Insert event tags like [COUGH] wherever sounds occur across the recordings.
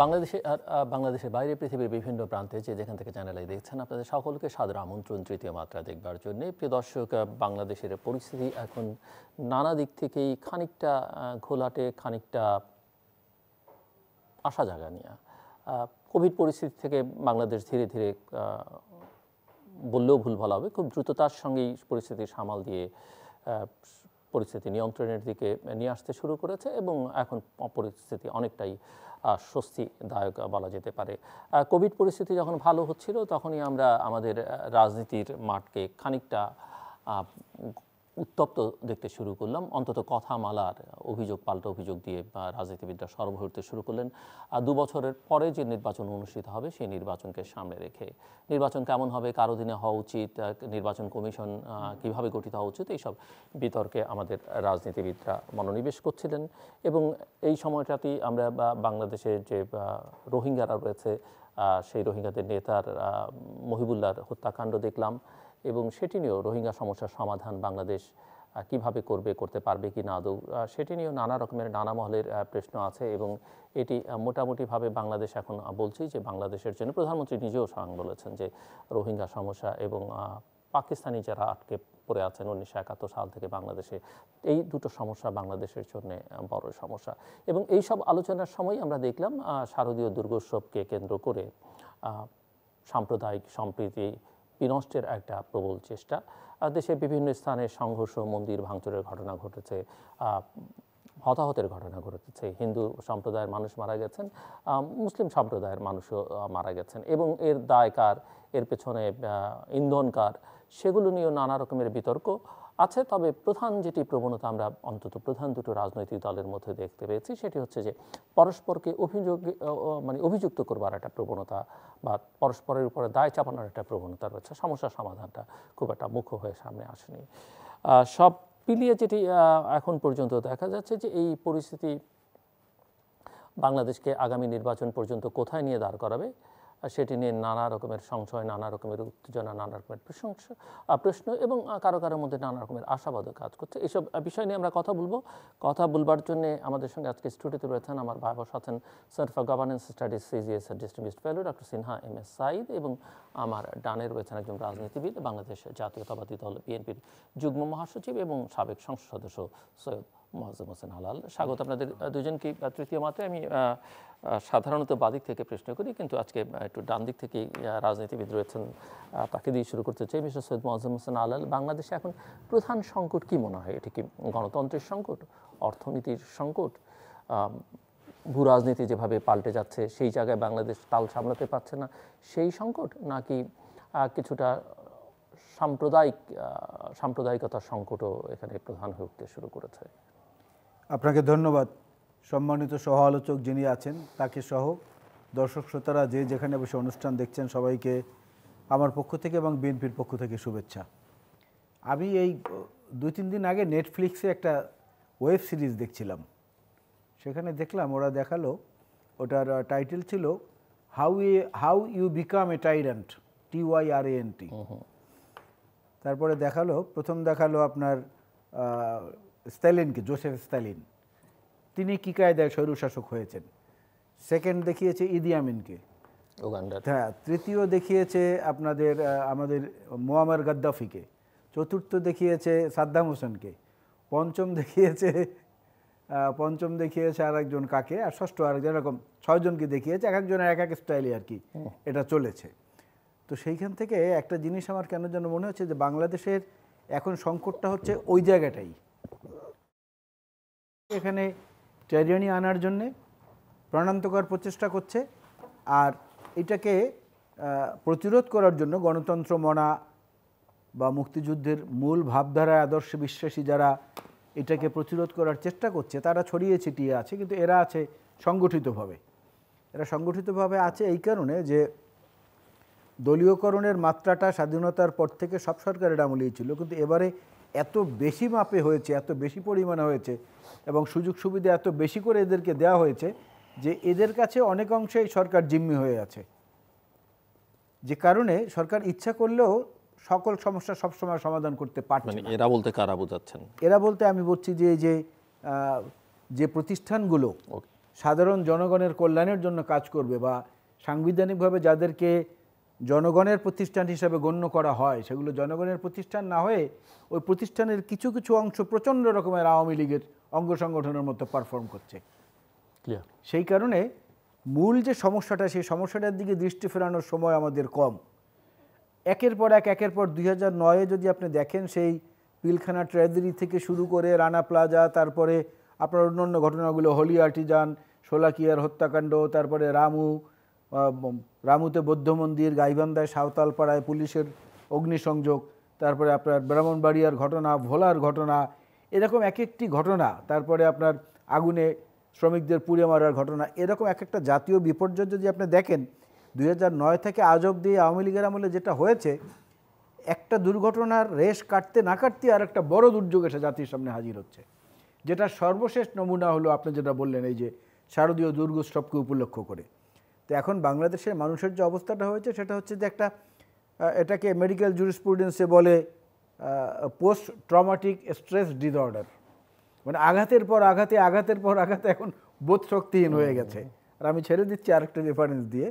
বাংলাদেশে আর বাংলাদেশের বাইরে পৃথিবীর বিভিন্ন প্রান্তে যে যেখান থেকে চ্যানেলে দেখছেন আপনাদের সকলকে সাদর আমন্ত্রণ তৃতীয় মাত্রা দেখবার জন্য প্রিয় দর্শক বাংলাদেশের পরিস্থিতি এখন নানা দিক থেকেই খানিকটা ঘোলাটে খানিকটা আশা জাগা নিয়ে কোভিড পরিস্থিতি থেকে বাংলাদেশ ধীরে ধীরে বললেও ভুল ভালো হবে খুব দ্রুততার সঙ্গেই পরিস্থিতি সামাল দিয়ে পরিস্থিতি নিয়ন্ত্রণের দিকে নিয়ে আসতে শুরু করেছে এবং এখন পরিস্থিতি অনেকটাই স্বস্তিদায়ক বলা যেতে পারে কোভিড পরিস্থিতি যখন ভালো হচ্ছিল তখনই আমরা আমাদের রাজনীতির মাঠকে খানিকটা উত্তপ্ত দেখতে শুরু করলাম অন্তত কথা মালার অভিযোগ পাল্টা অভিযোগ দিয়ে রাজনীতিবিদরা সরব হতে শুরু করলেন আর দু বছরের পরে যে নির্বাচন অনুষ্ঠিত হবে সেই নির্বাচনকে সামনে রেখে নির্বাচন কেমন হবে কার অধীনে হওয়া উচিত নির্বাচন কমিশন কিভাবে গঠিত হওয়া উচিত এইসব বিতর্কে আমাদের রাজনীতিবিদরা মনোনিবেশ করছিলেন এবং এই সময়টাতেই আমরা বাংলাদেশের যে রোহিঙ্গারা রয়েছে সেই রোহিঙ্গাদের নেতার মহিবুল্লার হত্যাকাণ্ড দেখলাম এবং সেটি নিয়েও রোহিঙ্গা সমস্যার সমাধান বাংলাদেশ কিভাবে করবে করতে পারবে কি না দৌ সেটি নিয়েও নানা রকমের নানা মহলের প্রশ্ন আছে এবং এটি মোটামুটিভাবে বাংলাদেশ এখন বলছি যে বাংলাদেশের জন্য প্রধানমন্ত্রী নিজেও স্বয়ং বলেছেন যে রোহিঙ্গা সমস্যা এবং পাকিস্তানি যারা আটকে পড়ে আছেন উনিশশো একাত্তর সাল থেকে বাংলাদেশে এই দুটো সমস্যা বাংলাদেশের জন্য বড় সমস্যা এবং এই সব আলোচনার সময় আমরা দেখলাম শারদীয় দুর্গোৎসবকে কেন্দ্র করে সাম্প্রদায়িক সম্প্রীতি বিনষ্টের একটা প্রবল চেষ্টা দেশে বিভিন্ন স্থানে সংঘর্ষ মন্দির ভাঙচুরের ঘটনা ঘটেছে হতাহতের ঘটনা ঘটেছে হিন্দু সম্প্রদায়ের মানুষ মারা গেছেন মুসলিম সম্প্রদায়ের মানুষও মারা গেছেন এবং এর দায়কার এর পেছনে ইন্ধনকার সেগুলো নিয়েও নানা রকমের বিতর্ক আছে তবে প্রধান যেটি প্রবণতা আমরা অন্তত প্রধান দুটো রাজনৈতিক দলের মধ্যে দেখতে পেয়েছি সেটি হচ্ছে যে পরস্পরকে অভিযোগ মানে অভিযুক্ত করবার একটা প্রবণতা বা পরস্পরের উপরে দায় চাপানোর একটা প্রবণতা রয়েছে সমস্যা সমাধানটা খুব একটা মুখ্য হয়ে সামনে আসেনি সব পিলিয়ে যেটি এখন পর্যন্ত দেখা যাচ্ছে যে এই পরিস্থিতি বাংলাদেশকে আগামী নির্বাচন পর্যন্ত কোথায় নিয়ে দাঁড় করাবে আর সেটি নিয়ে নানা রকমের সংশয় নানা রকমের উত্তেজনা নানা রকমের প্রশংসা প্রশ্ন এবং কারো কারোর মধ্যে নানা রকমের আশাবাদও কাজ করছে এসব বিষয় নিয়ে আমরা কথা বলবো কথা বলবার জন্য আমাদের সঙ্গে আজকে স্টুডিওতে রয়েছেন আমার ভাইবস আছেন centre for governance studies CGS এর distinguished fellow doctor Sinha M S Sayeed এবং আমার ডানে রয়েছেন একজন রাজনীতিবিদ বাংলাদেশ জাতীয়তাবাদী দল বিএনপির যুগ্ম মহাসচিব এবং সাবেক সংসদ সদস্য সৈয়দ মোহাম্মদ হোসেন হালাল স্বাগত আপনাদের দুজনকে তৃতীয় মাত্রায় আমি সাধারণত বাদিক থেকে প্রশ্ন করি কিন্তু আজকে একটু ডান দিক থেকে রাজনীতিবিদ রয়েছেন তাকে দিয়ে শুরু করতে চাই মিস্টার সৈয়দ মোয়াজ্জম হোসেন আলাল বাংলাদেশে এখন প্রধান সংকট কি মনে হয় এটি কি গণতন্ত্রের সংকট অর্থনীতির সংকট ভূ রাজনীতি যেভাবে পাল্টে যাচ্ছে সেই জায়গায় বাংলাদেশ তাল সামলাতে পারছে না সেই সংকট নাকি কিছুটা সাম্প্রদায়িক সাম্প্রদায়িকতার সংকটও এখানে প্রধান হয়ে উঠতে শুরু করেছে আপনাকে ধন্যবাদ সম্মানিত সহ আলোচক যিনি আছেন তাকে সহ দর্শক শ্রোতারা যে যেখানে বসে অনুষ্ঠান দেখছেন সবাইকে আমার পক্ষ থেকে এবং বিএনপির পক্ষ থেকে শুভেচ্ছা আমি এই দুই তিন দিন আগে নেটফ্লিক্সে একটা ওয়েব সিরিজ দেখছিলাম সেখানে দেখলাম ওরা দেখালো ওটার টাইটেল ছিল how a how you become a tyrant T Y R A N T তারপরে দেখালো প্রথম দেখালো আপনার স্ট্যালিনকে জোসেফ স্ট্যালিন তিনি কী কায়দায় স্বৈরশাসক হয়েছেন সেকেন্ড দেখিয়েছে ইদি আমিনকে হ্যাঁ তৃতীয় দেখিয়েছে আপনাদের আমাদের মোয়ামার গাদ্দাফিকে চতুর্থ দেখিয়েছে সাদ্দাম হোসেনকে পঞ্চম দেখিয়েছে পঞ্চম দেখিয়েছে আর একজন কাকে আর ষষ্ঠ আর একজন এরকম ছয়জনকে দেখিয়েছে এক একজনের এক এক স্টাইলে আর কি এটা চলেছে তো সেইখান থেকে একটা জিনিস আমার কেন যেন মনে হচ্ছে যে বাংলাদেশের এখন সংকটটা হচ্ছে ওই জায়গাটাই এখানে টেরিয়ানি আনার জন্যে প্রাণান্তকর প্রচেষ্টা করছে আর এটাকে প্রতিরোধ করার জন্য গণতন্ত্র মনা বা মুক্তিযুদ্ধের মূল ভাবধারায় আদর্শ বিশ্বাসী যারা এটাকে প্রতিরোধ করার চেষ্টা করছে তারা ছড়িয়ে ছিটিয়ে আছে কিন্তু এরা আছে সংগঠিতভাবে এরা সংগঠিতভাবে আছে এই কারণে যে দলীয়করণের মাত্রাটা স্বাধীনতার পর থেকে সব সরকারের আমলেই ছিল কিন্তু এবারে এত বেশি মাপে হয়েছে এত বেশি পরিমাণে হয়েছে এবং সুযোগ সুবিধা এত বেশি করে এদেরকে দেওয়া হয়েছে যে এদের কাছে অনেক অংশেই সরকার জিম্মি হয়ে আছে যে কারণে সরকার ইচ্ছা করলেও সকল সমস্যা সবসময় সমাধান করতে পারছে মানে এরা বলতে কারা বোঝাচ্ছেন এরা বলতে আমি বলছি যে যে যে প্রতিষ্ঠানগুলো সাধারণ জনগণের কল্যাণের জন্য কাজ করবে বা সাংবিধানিকভাবে যাদেরকে জনগণের প্রতিষ্ঠান হিসেবে গণ্য করা হয় সেগুলো জনগণের প্রতিষ্ঠান না হয়ে ওই প্রতিষ্ঠানের কিছু কিছু অংশ প্রচণ্ড রকমের আওয়ামী লীগের অঙ্গ সংগঠনের মতো পারফর্ম করছে সেই কারণে মূল যে সমস্যাটা সেই সমস্যাটার দিকে দৃষ্টি ফেরানোর সময় আমাদের কম একের পর এক একের পর দুই হাজার নয়ে যদি আপনি দেখেন সেই পিলখানা ট্র্যাজেডি থেকে শুরু করে রানা প্লাজা তারপরে আপনার অন্যান্য ঘটনাগুলো হোলি আর্টিজান শোলাকিয়ার হত্যাকাণ্ড তারপরে রামু রামুতে বৌদ্ধ মন্দির গাইবান্ধায় সাঁওতালপাড়ায় পুলিশের অগ্নিসংযোগ তারপরে আপনার ব্রাহ্মণবাড়িয়ার ঘটনা ভোলার ঘটনা এরকম এক একটি ঘটনা তারপরে আপনার আগুনে শ্রমিকদের পুড়ে মারার ঘটনা এরকম এক একটা জাতীয় বিপর্যয় যদি আপনি দেখেন দুই থেকে আজ অব্দি আওয়ামী লীগের আমলে যেটা হয়েছে একটা দুর্ঘটনার রেশ কাটতে না কাটতে আর একটা বড় দুর্যোগ এসে জাতির সামনে হাজির হচ্ছে যেটা সর্বশেষ নমুনা হলো আপনি যেটা বললেন এই যে শারদীয় দুর্গোৎসবকে উপলক্ষ করে তো এখন বাংলাদেশের মানুষের যে অবস্থাটা হয়েছে সেটা হচ্ছে যে একটা এটাকে মেডিকেল জুরিসপ্রুডেন্সে বলে পোস্ট ট্রমাটিক স্ট্রেস ডিসঅর্ডার মানে আঘাতের পর আঘাতে আঘাতের পর আঘাতে এখন বোধ শক্তিহীন হয়ে গেছে আর আমি ছেড়ে দিচ্ছি আরেকটা রেফারেন্স দিয়ে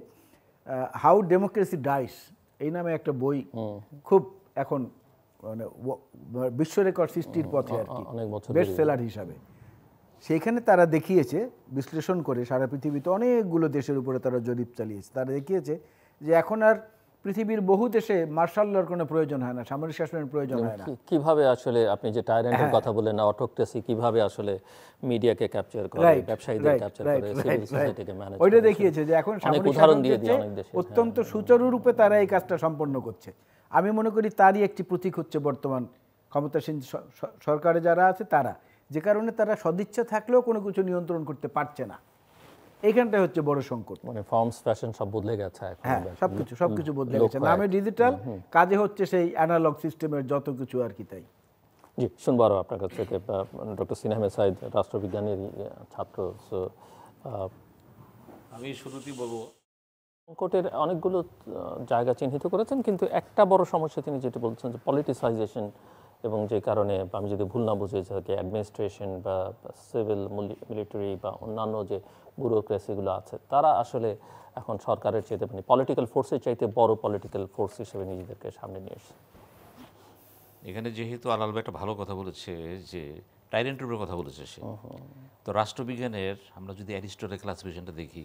হাউ ডেমোক্রেসি ডাইস এই নামে একটা বই খুব এখন মানে, মানে বিশ্ব রেকর্ড সৃষ্টির পথে আর কি বেস্ট সেলার হিসাবে সেখানে তারা দেখিয়েছে বিশ্লেষণ করে সারা পৃথিবীতে অনেকগুলো দেশের উপরে তারা জরিপ চালিয়েছে তারা দেখিয়েছে যে এখন আর পৃথিবীর বহু দেশে মার্শাল্লার কোনো প্রয়োজন হয় না সামরিক শাসনের প্রয়োজন হয় না কিভাবে আসলে আপনি যে টাইরেন্টের হ্যাঁ। কথা বলেন না অটোক্রেসি কিভাবে আসলে মিডিয়াকে ক্যাপচার করে ব্যবসায়ীদের ক্যাপচার করে সিভিল সোসাইটিকে ম্যানেজ ওইটা দেখিয়েছে যে এখন সামরিক উদাহরণ দিয়ে দিয়ে অনেক দেশে অত্যন্ত হ্যাঁ, হ্যাঁ, সুচারু রূপে তারা এই কাজটা সম্পন্ন করছে আমি মনে করি তারই একটি প্রতীক হচ্ছে বর্তমান ক্ষমতাসীন সরকারে যারা আছে তারা যে কারণে তারা সদিচ্ছা থাকলেও কোনো কিছু নিয়ন্ত্রণ করতে পারছে না এইখানটা হচ্ছে বড় সংকট মানে ফর্মস ফ্যাশন সব বদলে গেছে এখন হ্যাঁ সবকিছু সবকিছু বদলে গেছে নামে ডিজিটাল কাজে হচ্ছে সেই অ্যানালগ সিস্টেমের যত কিছু আর কি তাই জি শুনবো আরও আপনার কাছ থেকে ডক্টর সিনহা মেসাইদ রাষ্ট্রবিজ্ঞানের ছাত্র আমি শুরুতেই বলবো সংকটের অনেকগুলো জায়গা চিহ্নিত করেছেন কিন্তু একটা বড় সমস্যা তিনি যেটা বলছেন যে পলিটিসাইজেশন এবং যে কারণে আমি যদি ভুল না বুঝে থাকি অ্যাডমিনিস্ট্রেশন বা সিভিল মিলিটারি বা অন্যান্য যে ব্যুরোক্রেসিগুলো আছে তারা আসলে এখন সরকারের চাইতে মানে পলিটিক্যাল ফোর্সের চাইতে বড় পলিটিক্যাল ফোর্স হিসেবে নিজেদেরকে সামনে নিয়ে এসছে এখানে যেহেতু আলাল একটা ভালো কথা বলেছে যে টাইরেন্ট রুপের কথা বলেছে সে তো রাষ্ট্রবিজ্ঞানের আমরা যদি অ্যারিস্টোটের ক্লাসিফিকেশনটা দেখি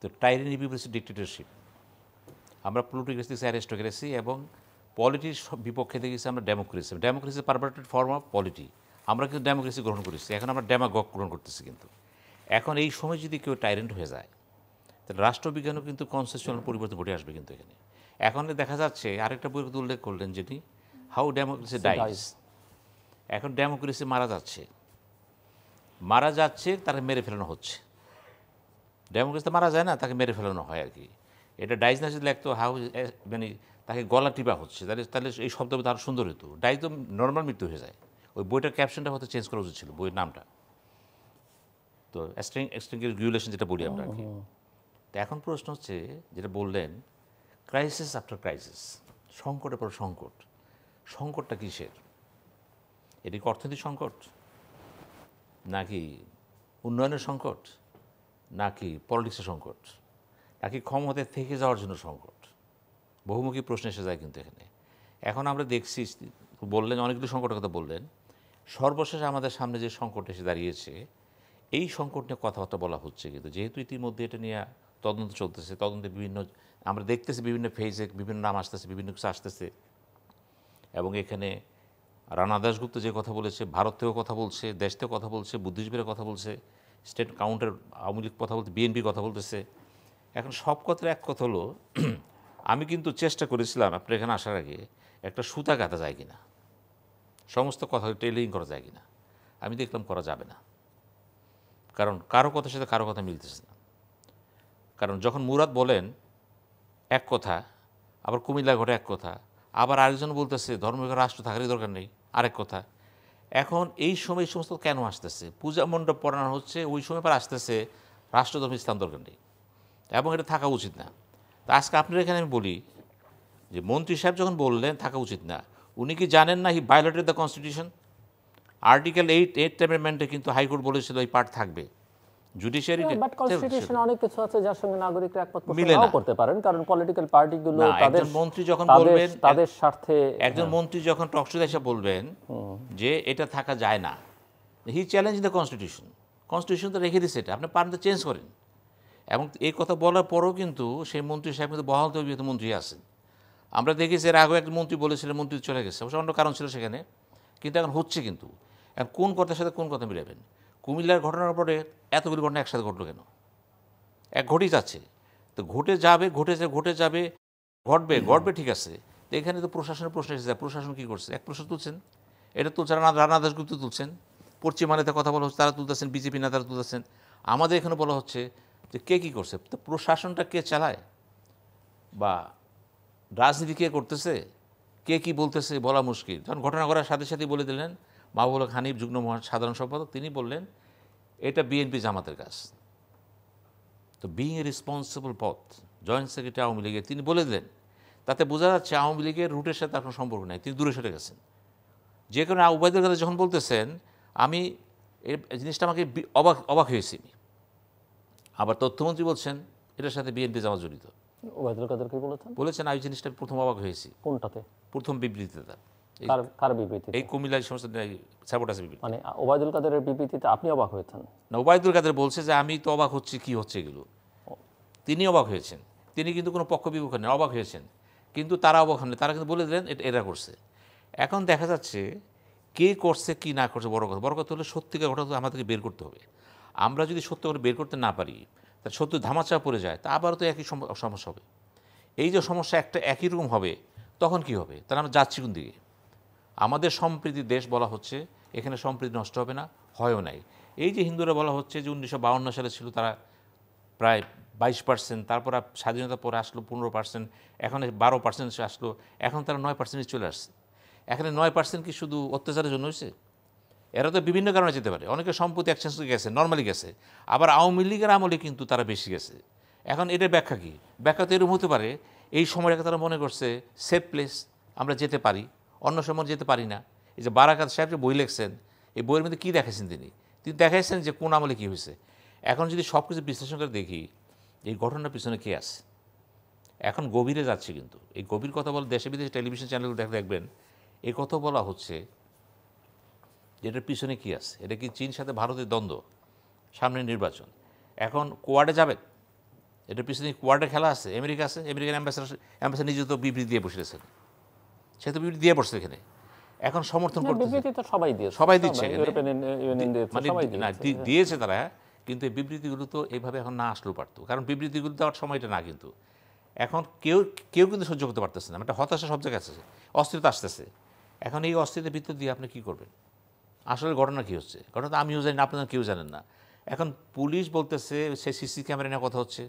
তো টাইরেন রিপিউস ডিক্টেটরশিপ আমরা প্লুটোক্রেসি অ্যারিস্টোক্রেসি এবং পলিটির বিপক্ষে দেখেছি আমরা democracy democracy perverted form of polity আমরা কিন্তু ডেমোক্রেসি গ্রহণ করেছি এখন আমরা ডেমাগক গ্রহণ করতেছি কিন্তু এখন এই সময় যদি কেউ টাইরেন্ট হয়ে যায় তাহলে রাষ্ট্রবিজ্ঞানও কিন্তু কনসেপচুয়াল পরিবর্তন ঘটে আসবে কিন্তু এখানে এখন দেখা যাচ্ছে আরেকটা বই উল্লেখ করলেন যেটি হাউ ডেমোক্রেসি ডাইস এখন ডেমোক্রেসি মারা যাচ্ছে মারা যাচ্ছে তাকে মেরে ফেলানো হচ্ছে ডেমোক্রেসি মারা যায় না তাকে মেরে ফেলানো হয় আর কি এটা ডাইস না যদি লাগতো হাউ মানে তাকে গলা টিপা হচ্ছে তাহলে তাহলে এই শব্দ আরও সুন্দর হতো ডাই তো নর্মাল মৃত্যু হয়ে যায় ওই বইটার ক্যাপশনটা হয়তো চেঞ্জ করা উচিত ছিল বইয়ের নামটা তো রেগুলেশন যেটা বলি আমরা কি তো এখন প্রশ্ন হচ্ছে যেটা বললেন ক্রাইসিস আফটার ক্রাইসিস সংকটের পর সংকট সংকটটা কিসের এটি কি অর্থনৈতিক সংকট নাকি উন্নয়নের সংকট নাকি পলিটিক্সের সংকট নাকি ক্ষমতায় থেকে যাওয়ার জন্য সংকট বহুমুখী প্রশ্ন এসে যায় কিন্তু এখানে এখন আমরা দেখছি বললেন অনেকগুলো সংকটের কথা বললেন সর্বশেষ আমাদের সামনে যে সংকট এসে দাঁড়িয়েছে এই সংকট নিয়ে কথাবার্তা বলা হচ্ছে কিন্তু যেহেতু ইতিমধ্যে এটা নিয়ে তদন্ত চলতেছে তদন্তে বিভিন্ন আমরা দেখতেছি বিভিন্ন ফেজে বিভিন্ন নাম আসতেছে বিভিন্ন কিছু আসতেছে এবং এখানে রানা দাসগুপ্ত যে কথা বলেছে ভারত থেকেও কথা বলছে দেশ থেকেও কথা বলছে বুদ্ধিজীবীরা কথা বলছে স্টেট কাউন্টার আওয়ামী লীগ কথা বলতে বিএনপি কথা বলতেছে এখন সব কথার এক কথা হলো আমি কিন্তু চেষ্টা করেছিলাম আপনি এখানে আসার আগে একটা সুতা কাটা যায় কিনা সমস্ত কথা টেলিং করা যায় কিনা আমি দেখলাম করা যাবে না কারণ কারো কথার সাথে কারো কথা মিলতেছে না কারণ যখন মুরাদ বলেন এক কথা আবার কুমিল্লা ঘটে এক কথা আবার আরেকজন বলতেছে ধর্ম রাষ্ট্র থাকারই দরকার নেই আরেক কথা এখন এই সময় এই সমস্ত কেন আসতেছে পূজা মণ্ডপ পড়ানো হচ্ছে ওই সময় পর আসতেছে রাষ্ট্রধর্ম ইসলাম দরকার নেই এবং এটা থাকা উচিত না তা আজকে আপনার এখানে আমি বলি যে মন্ত্রী সাহেব যখন বললেন থাকা উচিত না উনি কি জানেন না he violated the constitution article eight eight অ্যামেন্ডমেন্টে কিন্তু হাইকোর্ট বলেছিল এই পার্ট থাকবে জুডিশিয়ারি বাট কনস্টিটিউশন অনেক কিছু আছে যার সঙ্গে নাগরিকরা একমত পোষণ করতে পারেন কারণ পলিটিক্যাল পার্টিগুলো তাদের মন্ত্রী যখন বলবেন তাদের স্বার্থে একজন হ্যাঁ। মন্ত্রী যখন টকশোতে এসে বলবেন যে এটা থাকা যায় না he challenge the constitution constitution তো রেখে দিয়েছে এটা আপনি পারেন তো চেঞ্জ করেন এবং এই কথা বলার পরও কিন্তু সেই মন্ত্রী সাহেব কিন্তু বহাল তবিয়ত মন্ত্রী আছেন আমরা দেখেছি এর আগেও এক মন্ত্রী বলেছিলেন মন্ত্রী চলে গেছে অবশ্য অন্য কারণ ছিল সেখানে কিন্তু এখন হচ্ছে কিন্তু এখন কোন কথার সাথে কোন কথা মিলাবেন কুমিল্লার ঘটনার পরে এতগুলি ঘটনা একসাথে ঘটলো কেন এক ঘটেই যাচ্ছে তো ঘটে যাবে ঘটে যাবে ঘটে যাবে ঘটবে ঘটবে ঠিক আছে তো এখানে তো প্রশাসনের প্রশ্ন এসেছে প্রশাসন কী করছে এক প্রশ্ন তুলছেন এটা তুলছে রানা দাসগুপ্ত তুলছেন পশ্চিমা কথা বলা হচ্ছে তারা তুলতেছেন বিজেপি নেতারা তুলতেছেন আমাদের এখানে বলা হচ্ছে যে কে কী করছে তো প্রশাসনটা কে চালায় বা রাজনীতি কে করতেছে কে কী বলতেছে বলা মুশকিল যখন ঘটনা করার সাথে সাথে বলে দিলেন মাহবুল হানিফ যুগ্ম সাধারণ সম্পাদক তিনি বললেন এটা বিএনপি জামাতের কাজ তো বিং এ রেসপন্সিবল পথ জয়েন্ট সেক্রেটারি আওয়ামী লীগের তিনি বলে দিলেন তাতে বোঝা যাচ্ছে আওয়ামী লীগের রুটের সাথে আপনার সম্পর্ক নেই তিনি দূরে সরে গেছেন যে কারণে উবায়দের কথা যখন বলতেছেন আমি এই জিনিসটা আমাকে অবাক অবাক হয়েছি আবার তথ্যমন্ত্রী বলছেন এটার সাথে বিএনপি জামা জড়িত কাদেরকে বলেছেন আমি জিনিসটা প্রথম অবাক হয়েছি কোনটাতে প্রথম বিবৃতিতে কার এই কুমিল্লার সমস্ত মানে ওবায়দুল কাদের বিবৃতিতে আপনি অবাক হয়েছেন না ওবায়দুল কাদের বলছে যে আমি তো অবাক হচ্ছি কি হচ্ছে এগুলো তিনি অবাক হয়েছেন তিনি কিন্তু কোনো পক্ষ বিপক্ষ নেই অবাক হয়েছেন কিন্তু তারা অবাক হন তারা কিন্তু বলে দিলেন এটা করছে এখন দেখা যাচ্ছে কে করছে কি না করছে বড় কথা বড় কথা হলে সত্যিকার ঘটনা আমাদেরকে বের করতে হবে আমরা যদি সত্য করে বের করতে না পারি তার সত্য ধামাচা পড়ে যায় তা আবারও তো একই সমস্যা হবে এই যে সমস্যা একটা একই রকম হবে তখন কি হবে তাহলে আমরা যাচ্ছি কোন দিকে আমাদের সম্প্রীতি দেশ বলা হচ্ছে এখানে সম্প্রীতি নষ্ট হবে না হয়ও নাই এই যে হিন্দুরা বলা হচ্ছে যে উনিশশো বাউন্ন সালে ছিল তারা প্রায় বাইশ পার্সেন্ট তারপর স্বাধীনতার পরে আসলো পনেরো পার্সেন্ট এখন বারো পার্সেন্ট আসলো এখন তারা নয় পার্সেন্টে চলে আসছে এখানে নয় পার্সেন্ট কি শুধু অত্যাচারের জন্য হয়েছে এরা তো বিভিন্ন কারণে যেতে পারে অনেকে সম্পত্তি এক্সচেঞ্জ গেছে নর্মালি গেছে আবার আওয়ামী লীগের আমলে কিন্তু তারা বেশি গেছে এখন এটার ব্যাখ্যা কী ব্যাখ্যা তো এরকম হতে পারে এই সময়টাকে তারা মনে করছে সেফ প্লেস আমরা যেতে পারি অন্য সময় যেতে পারি না এই যে বারাকাত সাহেব যে বই লিখছেন এই বইয়ের মধ্যে কী দেখেছেন তিনি তিনি দেখাইছেন যে কোন আমলে কী হয়েছে এখন যদি সব কিছু বিশ্লেষণ করে দেখি এই ঘটনার পিছনে কে আছে এখন গভীরে যাচ্ছে কিন্তু এই গভীর কথা বলে দেশে বিদেশে টেলিভিশন চ্যানেলগুলো দেখে দেখবেন এই কথা বলা হচ্ছে এটার পিছনে কী আছে এটা কি চীন সাথে ভারতের দ্বন্দ্ব সামনে নির্বাচন এখন কোয়াডে যাবেন এটার পিছনে কোয়াডে খেলা আছে আমেরিকা আছে আমেরিকান অ্যাম্বাসেডার অ্যাম্বাসেডার নিজে তো বিবৃতি দিয়ে বসে গেছেন সে তো বিবৃতি দিয়ে বসছে এখানে এখন সমর্থন করতে সবাই দিয়ে সবাই দিচ্ছে মানে, মানে দিয়েছে তারা হ্যাঁ। কিন্তু এই বিবৃতিগুলো তো এইভাবে এখন না আসলেও পারতো কারণ বিবৃতিগুলো দেওয়ার সময়টা না কিন্তু এখন কেউ কেউ কিন্তু সহ্য করতে পারতেছে না মানে একটা হতাশা সব জায়গায় আসতেছে অস্থিরতা আসতেছে এখন এই অস্থিরতার ভিতর দিয়ে আপনি কী করবেন আসলে ঘটনা কী হচ্ছে ঘটনা তো আমিও জানি না আপনারা কেউ জানেন না এখন পুলিশ বলতেছে সে সিসি ক্যামেরা নিয়ে কথা হচ্ছে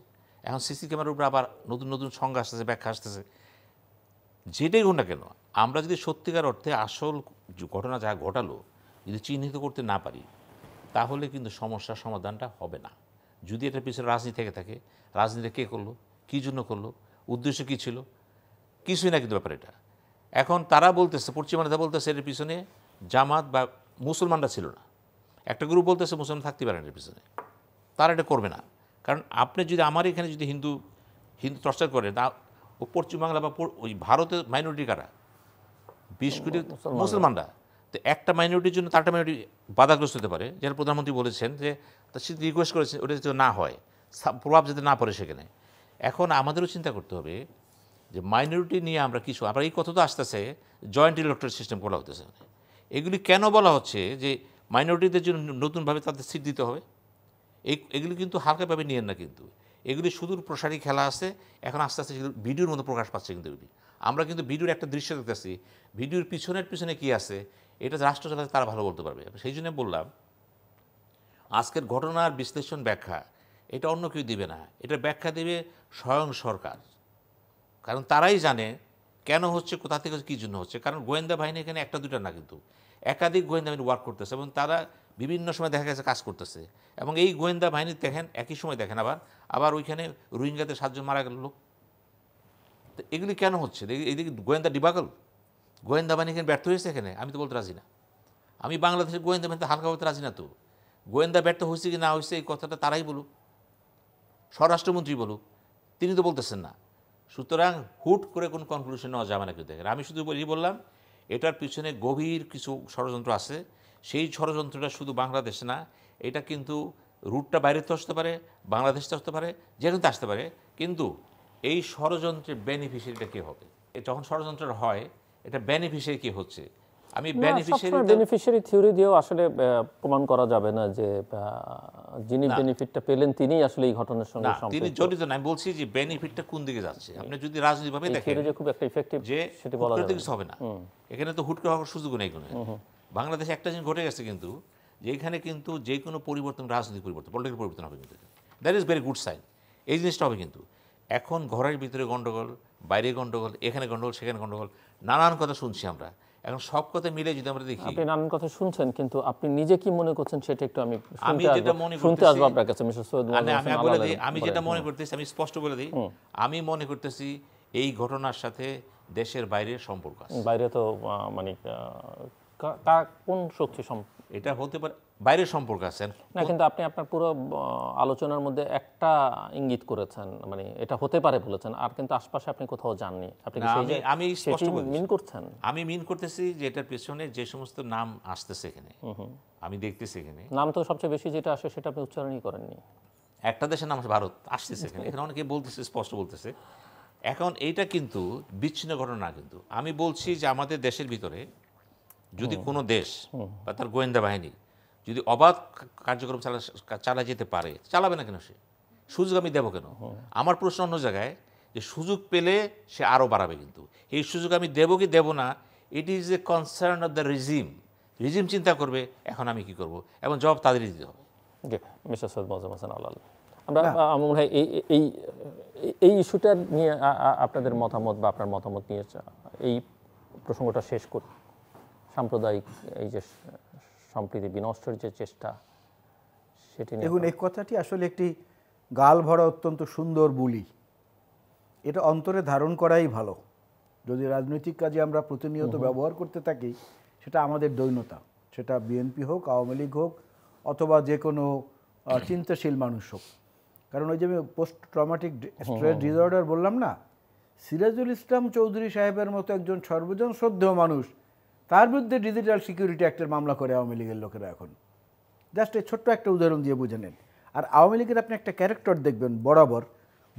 এখন সিসি ক্যামেরার উপরে আবার নতুন নতুন সংজ্ঞা আসতেছে ব্যাখ্যা আসতেছে যেটাই হোক না কেন আমরা যদি সত্যিকার অর্থে আসল ঘটনা যা ঘটালো যদি চিহ্নিত করতে না পারি তাহলে কিন্তু সমস্যার সমাধানটা হবে না যদি এটার পিছনে রাজনীতি থেকে থাকে রাজনীতি কে করলো কী জন্য করলো উদ্দেশ্য কী ছিল কিছুই না কিন্তু ব্যাপার এটা এখন তারা বলতেছে পশ্চিমা নেতা বলতেছে এর পিছনে জামাত বা মুসলমানরা ছিল না একটা গ্রুপ বলতেছে মুসলমান থাকতে পারেন এর পিছনে তারা এটা করবে না কারণ আপনি যদি আমার এখানে যদি হিন্দু হিন্দু চর্চা করেন তা ও পশ্চিমবাংলা বা ওই ভারতের মাইনরিটি কারা বিশ কোটি মুসলমানরা তো একটা মাইনরিটির জন্য তারটা মাইনরিটি বাধাগ্রস্ত হতে পারে যেটা প্রধানমন্ত্রী বলেছেন যে তা সে রিকোয়েস্ট করেছেন ওটা যাতে না হয় প্রভাব যাতে না পড়ে সেখানে এখন আমাদেরও চিন্তা করতে হবে যে মাইনরিটি নিয়ে আমরা কিছু আমরা এই কথা তো আসতেছে জয়েন্ট ইলেকট্রিক সিস্টেম করা হতেছে এগুলি কেন বলা হচ্ছে যে মাইনরিটিদের জন্য নতুনভাবে তাদের সিট দিতে হবে এই এগুলি কিন্তু হালকাভাবে নিয়েন না কিন্তু এগুলি সুদূর প্রসারী খেলা আছে এখন আস্তে আস্তে ভিডিওর মতো প্রকাশ পাচ্ছে কিন্তু এগুলি আমরা কিন্তু ভিডিওর একটা দৃশ্য দেখতেছি ভিডিওর পিছনের পিছনে কি আছে এটা রাষ্ট্র চালাতে তারা ভালো বলতে পারবে সেই জন্য বললাম আজকের ঘটনার বিশ্লেষণ ব্যাখ্যা এটা অন্য কেউ দিবে না এটা ব্যাখ্যা দেবে স্বয়ং সরকার কারণ তারাই জানে কেন হচ্ছে কোথা থেকে কী জন্য হচ্ছে কারণ গোয়েন্দা বাহিনী এখানে একটা দুটা না কিন্তু একাধিক গোয়েন্দা বাহিনী ওয়ার্ক করতেছে এবং তারা বিভিন্ন সময় দেখা গেছে কাজ করতেছে এবং এই গোয়েন্দা বাহিনী দেখেন একই সময় দেখেন আবার আবার ওইখানে রোহিঙ্গাদের সাতজন মারা গেল লোক তো এগুলি কেন হচ্ছে এইদিকে গোয়েন্দা ডিবাগল গোয়েন্দা বাহিনী এখানে ব্যর্থ হয়েছে এখানে আমি তো বলতে রাজি না আমি বাংলাদেশের গোয়েন্দা বাহিনীতে হালকা বলতে রাজি না তো গোয়েন্দা ব্যর্থ হয়েছে কি না হয়েছে এই কথাটা তারাই বলুক স্বরাষ্ট্রমন্ত্রী বলুক তিনি তো বলতেছেন না সুতরাং হুট করে কোনো কনক্লুশন নেওয়া যাবে না কিন্তু দেখেন আমি শুধু বলি বললাম এটার পিছনে গভীর কিছু ষড়যন্ত্র আছে সেই ষড়যন্ত্রটা শুধু বাংলাদেশ না এটা কিন্তু রুটটা বাইরে তো আসতে পারে বাংলাদেশ আসতে পারে যেখানে আসতে পারে কিন্তু এই ষড়যন্ত্রের বেনিফিশিয়ারিটা কী হবে যখন ষড়যন্ত্রটা হয় এটা বেনিফিশিয়ারি কী হচ্ছে আমি বেনিফিশিয়ারি বেনিফিশিয়ারি থিওরি দিয়েও আসলে প্রমাণ করা যাবে না যে যিনি বেনিফিটটা পেলেন তিনিই আসলে এই ঘটনার সঙ্গে সম্পৃক্ত তিনি জড়িত না আমি বলছি যে বেনিফিটটা কোন দিকে যাচ্ছে আপনি যদি রাজনৈতিকভাবে দেখেন যে খুব একটা ইফেক্টিভ যে সেটা বলা যাবে কিছু হবে না এখানে তো হুট করে হওয়ার সুযোগ নেই কোনো বাংলাদেশে একটা জিনিস ঘটে গেছে কিন্তু যে এখানে কিন্তু যে কোনো পরিবর্তন রাজনৈতিক পরিবর্তন পলিটিক্যাল পরিবর্তন হবে কিন্তু that is very good sign এই জিনিসটা হবে কিন্তু এখন ঘরের ভিতরে গণ্ডগোল বাইরে গণ্ডগোল এখানে গণ্ডগোল সেখানে গণ্ডগোল নানান কথা শুনছি আমরা এখন সব কথা মিলে যদি আমরা দেখি আপনি নানান কথা শুনছেন কিন্তু আপনি নিজে কি মনে করছেন সেটা একটু আমি আমি যেটা মনে শুনতে আসব আপনার কাছে মিস্টার সৈয়দ আমি বলে দিই আমি যেটা মনে করতেছি আমি স্পষ্ট বলে দিই আমি মনে করতেছি এই ঘটনার সাথে দেশের বাইরে সম্পর্ক আছে বাইরে তো মানে তা কোন শক্তি এটা হতে পারে বাইরে সম্পর্ক আছেন না কিন্তু আপনি আপনার পুরো আলোচনার মধ্যে একটা ইঙ্গিত করেছেন মানে এটা হতে পারে বলেছেন আর কিন্তু আশপাশে আপনি কোথাও যাননি আপনি আমি স্পষ্ট মিন করছেন আমি মিন করতেছি যে এটার পেছনে যে সমস্ত নাম আসতেছে এখানে আমি দেখতেছি এখানে নাম তো সবচেয়ে বেশি যেটা আসে সেটা আপনি উচ্চারণই করেননি একটা দেশের নাম ভারত আসতেছে এখানে এখানে অনেকে বলতেছে স্পষ্ট বলতেছে এখন এইটা কিন্তু বিচ্ছিন্ন ঘটনা কিন্তু আমি বলছি যে আমাদের দেশের ভিতরে যদি কোনো দেশ বা তার গোয়েন্দা বাহিনী যদি অবাধ কার্যক্রম চালা চালা যেতে পারে চালাবে না কেন সে সুযোগ আমি দেবো কেন আমার প্রশ্ন অন্য জায়গায় যে সুযোগ পেলে সে আরও বাড়াবে কিন্তু এই সুযোগ আমি দেবো কি দেবো না it is a concern of the regime regime চিন্তা করবে এখন আমি কি করব এবং জবাব তাদেরই দিতে হবে মিস্টার সৈয়দ মোজাম হাসান আল্লাহ আমরা আমার মনে হয় এই এই এই ইস্যুটা নিয়ে আপনাদের মতামত বা আপনার মতামত নিয়ে এই প্রসঙ্গটা শেষ করি সাম্প্রদায়িক এই যে সম্প্রীতি বিনষ্টের যে চেষ্টা সেটি দেখুন এই কথাটি আসলে একটি গাল ভরা অত্যন্ত সুন্দর বুলি এটা অন্তরে ধারণ করাই ভালো যদি রাজনৈতিক কাজে আমরা প্রতিনিয়ত ব্যবহার করতে থাকি সেটা আমাদের দৈন্যতা সেটা বিএনপি হোক আওয়ামী লীগ হোক অথবা যে কোনো চিন্তাশীল মানুষ হোক কারণ ওই যে আমি পোস্ট ট্রমাটিক স্ট্রেস ডিসঅর্ডার বললাম না সিরাজুল ইসলাম চৌধুরী সাহেবের মতো একজন সর্বজন শ্রদ্ধেয় মানুষ তার বিরুদ্ধে ডিজিটাল সিকিউরিটি অ্যাক্টের মামলা করে আওয়ামী লীগের লোকেরা এখন জাস্ট এই ছোট্ট একটা উদাহরণ দিয়ে বুঝে নেন আর আওয়ামী লীগের আপনি একটা ক্যারেক্টার দেখবেন বরাবর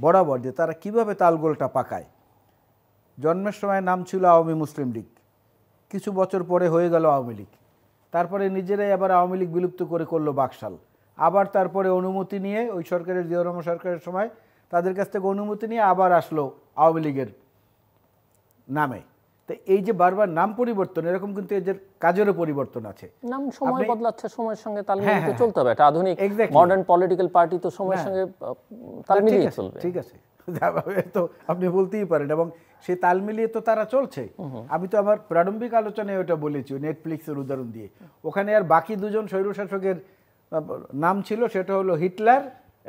বরাবর যে তারা কিভাবে তালগোলটা পাকায় জন্মের সময় নাম ছিল আওয়ামী মুসলিম লীগ কিছু বছর পরে হয়ে গেল আওয়ামী লীগ তারপরে নিজেরাই আবার আওয়ামী লীগ বিলুপ্ত করে করলো বাকশাল আবার তারপরে অনুমতি নিয়ে ওই সরকারের জিয়া সরকারের সময় তাদের কাছ থেকে অনুমতি নিয়ে আবার আসলো আওয়ামী লীগের নামে তো এই যে বারবার নাম পরিবর্তন এরকম কিন্তু এদের কাজেরও পরিবর্তন আছে নাম সময় বদলাচ্ছে সময়ের সঙ্গে তাল হ্যাঁ, মিলিয়ে হ্যাঁ, চলতে হবে এটা হ্যাঁ, আধুনিক মডার্ন পলিটিক্যাল পার্টি তো সময়ের সঙ্গে তাল মিলিয়ে চলবে ঠিক আছে [LAUGHS] তো আপনি বলতেই পারেন এবং সে তাল মিলিয়ে তো তারা চলছে আমি তো আমার প্রারম্ভিক আলোচনায় ওটা বলেছি নেটফ্লিক্সের উদাহরণ দিয়ে ওখানে আর বাকি দুজন স্বৈরশাসকের নাম ছিল সেটা হলো হিটলার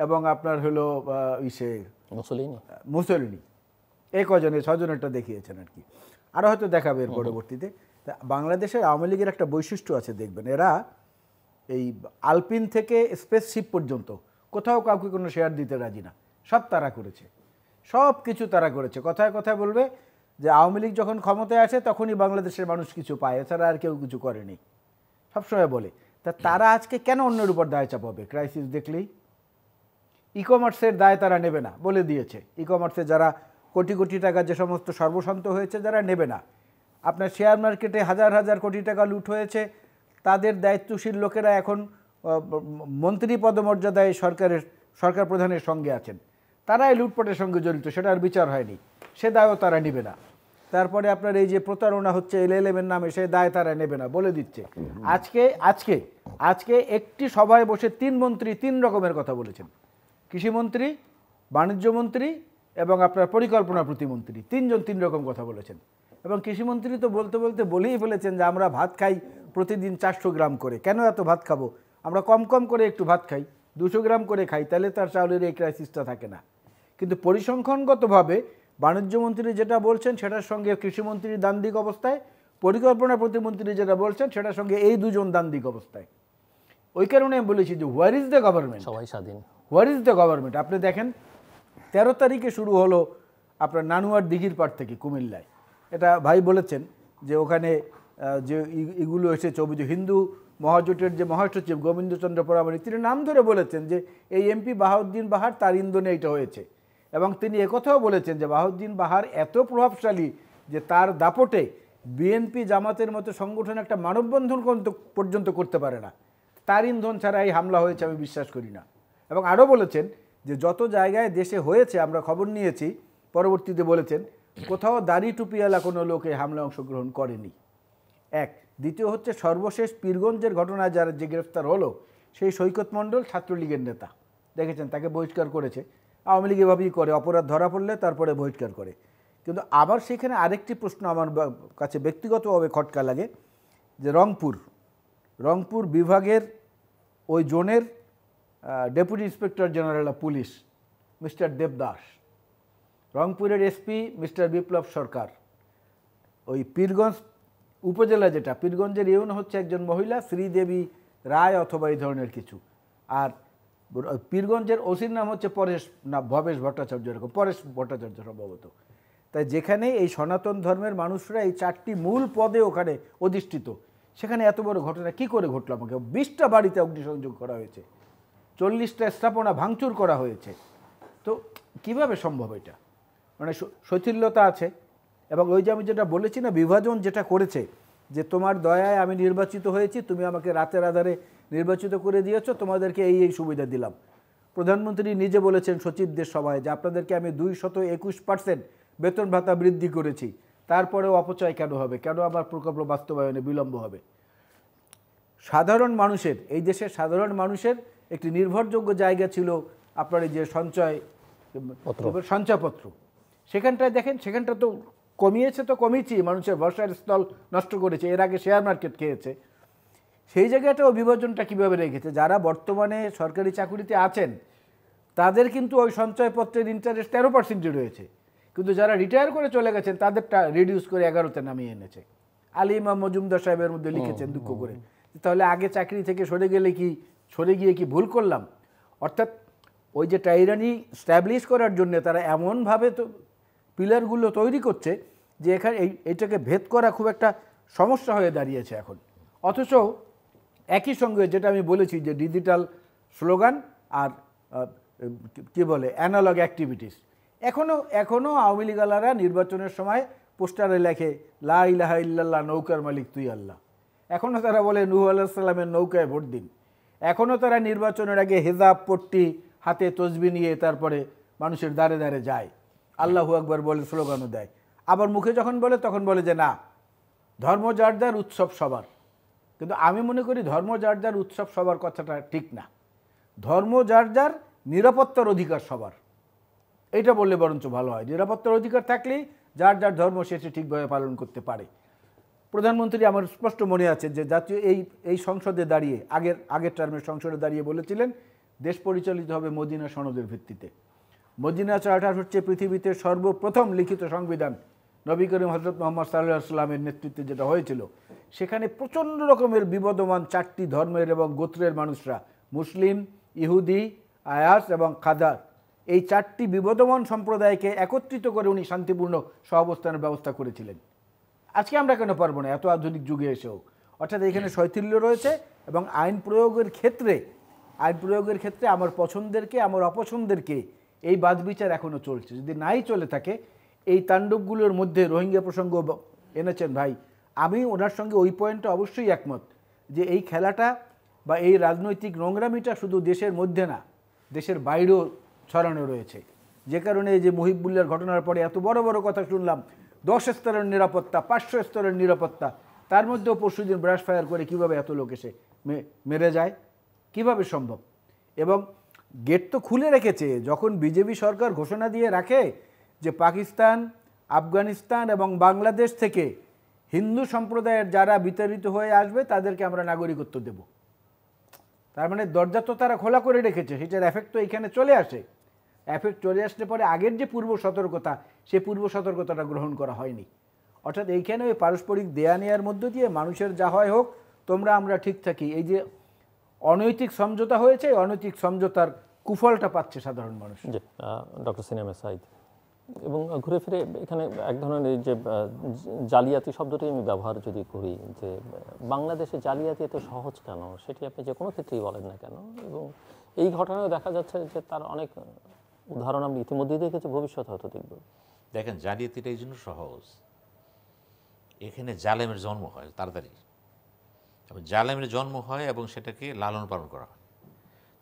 এবং আপনার হলো ইসে মুসলিনি মুসলিনি এই কজনে ছজনেরটা দেখিয়েছেন আর কি আরও হয়তো দেখাবে এর পরবর্তীতে তা বাংলাদেশের আওয়ামী লীগের একটা বৈশিষ্ট্য আছে দেখবেন এরা এই আলপিন থেকে স্পেসশিপ পর্যন্ত কোথাও কাউকে কোনো শেয়ার দিতে রাজি না সব তারা করেছে সব কিছু তারা করেছে কথায় কথায় বলবে যে আওয়ামী লীগ যখন ক্ষমতায় আসে তখনই বাংলাদেশের মানুষ কিছু পায় এছাড়া আর কেউ কিছু করেনি সবসময় বলে তা তারা আজকে কেন অন্যের উপর দায় চাপাবে ক্রাইসিস দেখলেই ই কমার্সের দায় তারা নেবে না বলে দিয়েছে ই কমার্সে যারা কোটি কোটি টাকা যে সমস্ত সর্বশান্ত হয়েছে যারা নেবে না আপনার শেয়ার মার্কেটে হাজার হাজার কোটি টাকা লুট হয়েছে তাদের দায়িত্বশীল লোকেরা এখন মন্ত্রী পদমর্যাদায় সরকারের সরকার প্রধানের সঙ্গে আছেন তারাই লুটপাটের সঙ্গে জড়িত সেটার বিচার হয়নি সে দায়ও তারা নেবে না তারপরে আপনার এই যে প্রতারণা হচ্ছে এলএলএমের নামে সে দায় তারা নেবে না বলে দিচ্ছে আজকে আজকে আজকে একটি সভায় বসে তিন মন্ত্রী তিন রকমের কথা বলেছেন কৃষিমন্ত্রী বাণিজ্যমন্ত্রী এবং আপনার পরিকল্পনা প্রতিমন্ত্রী তিনজন তিন রকম কথা বলেছেন এবং কৃষিমন্ত্রী তো বলতে বলতে বলেই ফেলেছেন যে আমরা ভাত খাই প্রতিদিন চারশো গ্রাম করে কেন এত ভাত খাবো আমরা কম কম করে একটু ভাত খাই দুশো গ্রাম করে খাই তাহলে তার চাউলের এই ক্রাইসিসটা থাকে না কিন্তু পরিসংখ্যানগতভাবে বাণিজ্যমন্ত্রী যেটা বলছেন সেটার সঙ্গে কৃষিমন্ত্রীর দান্দিক অবস্থায় পরিকল্পনা প্রতিমন্ত্রী যেটা বলছেন সেটার সঙ্গে এই দুজন দান্দিক অবস্থায় ওই কারণে আমি বলেছি যে হোয়ার ইজ দ্য গভর্নমেন্ট সবাই স্বাধীন হোয়ার ইজ দ্য গভর্নমেন্ট আপনি দেখেন তেরো তারিখে শুরু হলো আপনার নানুয়ার দিঘির পাড় থেকে কুমিল্লায় এটা ভাই বলেছেন যে ওখানে যে এগুলো এসেছে অভিযোগ হিন্দু মহাজোটের যে মহাসচিব গোবিন্দচন্দ্র পরামণি তিনি নাম ধরে বলেছেন যে এই এমপি বাহাউদ্দিন বাহার তার ইন্ধনে এটা হয়েছে এবং তিনি একথাও বলেছেন যে বাহাউদ্দিন বাহার এত প্রভাবশালী যে তার দাপটে বিএনপি জামাতের মতো সংগঠন একটা মানববন্ধন পর্যন্ত করতে পারে না তার ইন্ধন ছাড়া এই হামলা হয়েছে আমি বিশ্বাস করি না এবং আরও বলেছেন যে যত জায়গায় দেশে হয়েছে আমরা খবর নিয়েছি পরবর্তীতে বলেছেন কোথাও দাড়ি টুপিওয়ালা কোনো লোকে হামলা অংশগ্রহণ করেনি এক দ্বিতীয় হচ্ছে সর্বশেষ পীরগঞ্জের ঘটনায় যারা যে গ্রেফতার হলো সেই সৈকত মণ্ডল ছাত্রলীগের নেতা দেখেছেন তাকে বহিষ্কার করেছে আওয়ামী লীগ এভাবেই করে অপরাধ ধরা পড়লে তারপরে বহিষ্কার করে কিন্তু আবার সেখানে আরেকটি প্রশ্ন আমার কাছে ব্যক্তিগতভাবে খটকা লাগে যে রংপুর রংপুর বিভাগের ওই জোনের deputy inspector general of police mister Debdas রংপুরের এসপি মিস্টার বিপ্লব সরকার ওই পীরগঞ্জ উপজেলা যেটা পীরগঞ্জের ইউন হচ্ছে একজন মহিলা শ্রীদেবী রায় অথবা এই ধরনের কিছু আর পীরগঞ্জের ওসির নাম হচ্ছে পরেশ না ভবেশ ভট্টাচার্য এরকম পরেশ ভট্টাচার্য সম্ভবত তাই যেখানে এই সনাতন ধর্মের মানুষরা এই চারটি মূল পদে ওখানে অধিষ্ঠিত সেখানে এত বড় ঘটনা কি করে ঘটলো আমাকে বিশটা বাড়িতে অগ্নিসংযোগ করা হয়েছে চল্লিশটা স্থাপনা ভাঙচুর করা হয়েছে তো কিভাবে সম্ভব এটা মানে শৈথিল্যতা আছে এবং ওই যে আমি যেটা বলেছি না বিভাজন যেটা করেছে যে তোমার দয়ায় আমি নির্বাচিত হয়েছি তুমি আমাকে রাতের আধারে নির্বাচিত করে দিয়েছ তোমাদেরকে এই এই সুবিধা দিলাম প্রধানমন্ত্রী নিজে বলেছেন সচিবদের সভায় যে আপনাদেরকে আমি দুই শত একুশ পার্সেন্ট বেতন ভাতা বৃদ্ধি করেছি তারপরেও অপচয় কেন হবে কেন আমার প্রকল্প বাস্তবায়নে বিলম্ব হবে সাধারণ মানুষের এই দেশের সাধারণ মানুষের একটি নির্ভরযোগ্য জায়গা ছিল আপনার এই যে সঞ্চয় সঞ্চয়পত্র সেখানটায় দেখেন সেখানটা তো কমিয়েছে তো কমিয়েছি মানুষের ভরসার স্থল নষ্ট করেছে এর আগে শেয়ার মার্কেট খেয়েছে সেই জায়গাটা বিভাজনটা কীভাবে রেখেছে যারা বর্তমানে সরকারি চাকুরিতে আছেন তাদের কিন্তু ওই সঞ্চয়পত্রের ইন্টারেস্ট তেরো পার্সেন্টই রয়েছে কিন্তু যারা রিটায়ার করে চলে গেছেন তাদেরটা রিডিউস করে এগারোতে নামিয়ে এনেছে আলিমা মজুমদার সাহেবের মধ্যে লিখেছেন দুঃখ করে তাহলে আগে চাকরি থেকে সরে গেলে কি সরে গিয়ে কি ভুল করলাম অর্থাৎ ওই যে টাইরানি স্ট্যাবলিশ করার জন্য তারা এমনভাবে তো পিলারগুলো তৈরি করছে যে এখানে এই এটাকে ভেদ করা খুব একটা সমস্যা হয়ে দাঁড়িয়েছে এখন অথচ একই সঙ্গে যেটা আমি বলেছি যে ডিজিটাল স্লোগান আর কি বলে অ্যানালগ অ্যাক্টিভিটিস এখনও এখনও আওয়ামী লীগালারা নির্বাচনের সময় পোস্টারে লেখে লা ইলাহা ইল্লাল্লাহ নৌকার মালিক তুই আল্লাহ এখনও তারা বলে নুহ আল্লাহ সাল্লামের নৌকায় ভোট দিন এখনও তারা নির্বাচনের আগে হেজাব পট্টি হাতে তসবি নিয়ে তারপরে মানুষের দ্বারে দ্বারে যায় আল্লাহু আকবর বলে স্লোগানও দেয় আবার মুখে যখন বলে তখন বলে যে না ধর্ম যার যার উৎসব সবার কিন্তু আমি মনে করি ধর্ম যার যার উৎসব সবার কথাটা ঠিক না ধর্ম যার যার নিরাপত্তার অধিকার সবার এটা বললে বরঞ্চ ভালো হয় নিরাপত্তার অধিকার থাকলেই যার যার ধর্ম সে ঠিকভাবে পালন করতে পারে প্রধানমন্ত্রী আমার স্পষ্ট মনে আছে যে জাতীয় এই এই সংসদে দাঁড়িয়ে আগের আগের টার্মে সংসদে দাঁড়িয়ে বলেছিলেন দেশ পরিচালিত হবে মদিনা সনদের ভিত্তিতে মদিনা চার্টার হচ্ছে পৃথিবীতে সর্বপ্রথম লিখিত সংবিধান নবী করিম হজরত মোহাম্মদ সাল্লাহসাল্লামের নেতৃত্বে যেটা হয়েছিল সেখানে প্রচণ্ড রকমের বিবদমান চারটি ধর্মের এবং গোত্রের মানুষরা মুসলিম ইহুদি আয়াস এবং খাদার এই চারটি বিবদমান সম্প্রদায়কে একত্রিত করে উনি শান্তিপূর্ণ সহাবস্থানের ব্যবস্থা করেছিলেন আজকে আমরা কেন পারবো না এত আধুনিক যুগে এসেও অর্থাৎ এখানে শৈথিল্য রয়েছে এবং আইন প্রয়োগের ক্ষেত্রে আইন প্রয়োগের ক্ষেত্রে আমার পছন্দেরকে আমার অপছন্দেরকে এই বাদ বিচার এখনও চলছে যদি নাই চলে থাকে এই তাণ্ডবগুলোর মধ্যে রোহিঙ্গা প্রসঙ্গ এনেছেন ভাই আমি ওনার সঙ্গে ওই পয়েন্টটা অবশ্যই একমত যে এই খেলাটা বা এই রাজনৈতিক নোংরামিটা শুধু দেশের মধ্যে না দেশের বাইরেও ছড়ানো রয়েছে যে কারণে এই যে মহিবুল্লার ঘটনার পরে এত বড় বড় কথা শুনলাম দশ স্তরের নিরাপত্তা পাঁচশো স্তরের নিরাপত্তা তার মধ্যেও পরশুদিন ব্রাশ ফায়ার করে কিভাবে এত লোক এসে মেরে যায় কিভাবে সম্ভব এবং গেট তো খুলে রেখেছে যখন বিজেপি সরকার ঘোষণা দিয়ে রাখে যে পাকিস্তান আফগানিস্তান এবং বাংলাদেশ থেকে হিন্দু সম্প্রদায়ের যারা বিতাড়িত হয়ে আসবে তাদেরকে আমরা নাগরিকত্ব দেব তার মানে দরজা তো তারা খোলা করে রেখেছে সেটার এফেক্ট তো এখানে চলে আসে এফেক্ট চলে আসলে পরে আগের যে পূর্ব সতর্কতা সে পূর্ব সতর্কতাটা গ্রহণ করা হয়নি অর্থাৎ এইখানে ওই পারস্পরিক দেয়া নেয়ার মধ্য দিয়ে মানুষের যা হয় হোক তোমরা আমরা ঠিক থাকি এই যে অনৈতিক সমঝোতা হয়েছে অনৈতিক সমঝোতার কুফলটা পাচ্ছে সাধারণ মানুষ ডক্টর সিনেমা সাইদ এবং ঘুরে ফিরে এখানে এক ধরনের এই যে জালিয়াতি শব্দটি আমি ব্যবহার যদি করি যে বাংলাদেশে জালিয়াতি এত সহজ কেন সেটি আপনি যে কোনো ক্ষেত্রেই বলেন না কেন এবং এই ঘটনায় দেখা যাচ্ছে যে তার অনেক উদাহরণ আমরা ইতিমধ্যেই দেখেছি ভবিষ্যৎ হয়তো দেখব দেখেন জালিয়াতিটা এই জন্য সহজ এখানে জালেমের জন্ম হয় তাড়াতাড়ি এবং জালেমের জন্ম হয় এবং সেটাকে লালন পালন করা হয়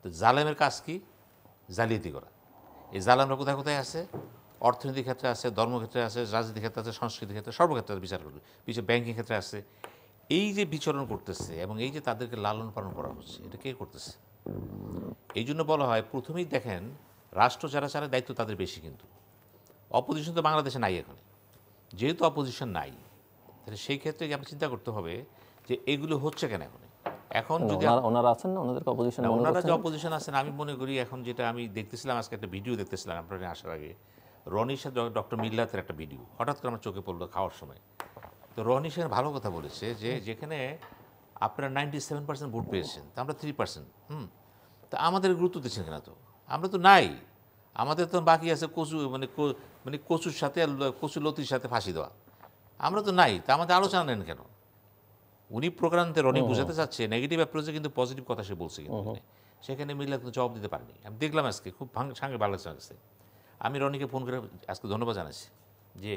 তো জালেমের কাজ কি জালিয়াতি করা এই জালেমরা কোথায় কোথায় আছে অর্থনীতির ক্ষেত্রে আছে ধর্মক্ষেত্রে আছে রাজনীতির ক্ষেত্রে আছে সংস্কৃতির ক্ষেত্রে সর্বক্ষেত্রে বিচার করবে বিশেষ ব্যাঙ্কিং ক্ষেত্রে আছে এই যে বিচরণ করতেছে এবং এই যে তাদেরকে লালন পালন করা হচ্ছে এটা কে করতেছে এই জন্য বলা হয় প্রথমেই দেখেন রাষ্ট্র যারা চালায় দায়িত্ব তাদের বেশি কিন্তু অপোজিশন তো বাংলাদেশে নাই এখন যেহেতু অপোজিশন নাই তাহলে সেই ক্ষেত্রে আপনাকে চিন্তা করতে হবে যে এগুলো হচ্ছে কেন এখন এখন যদি ওনারা আছেন না ওনাদের অপোজিশন ওনারা যে অপোজিশন আছেন আমি মনে করি এখন যেটা আমি দেখতেছিলাম আজকে একটা ভিডিও দেখতেছিলাম আপনার আসার আগে রনিশা ডক্টর মিল্লাতের একটা ভিডিও হঠাৎ করে আমার চোখে পড়লো খাওয়ার সময় তো রনিশের ভালো কথা বলেছে যে যেখানে আপনারা নাইনটি সেভেন পার্সেন্ট ভোট পেয়েছেন তা আমরা থ্রি পার্সেন্ট হুম তা আমাদের গুরুত্ব দিচ্ছেন কিনা তো আমরা তো নাই আমাদের তো বাকি আছে কচু মানে মানে কচুর সাথে কচু লতির সাথে ফাঁসি দেওয়া আমরা তো নাই তা আমাদের আলোচনা নেন কেন উনি প্রোগ্রান্তের অনেক বোঝাতে চাচ্ছে নেগেটিভ অ্যাপ্রোচে কিন্তু পজিটিভ কথা সে বলছে কিন্তু সেখানে মিলে কিন্তু জবাব দিতে পারেনি আমি দেখলাম আজকে খুব সাঙ্গে ভালো আছে আমি রনিকে ফোন করে আজকে ধন্যবাদ জানাচ্ছি যে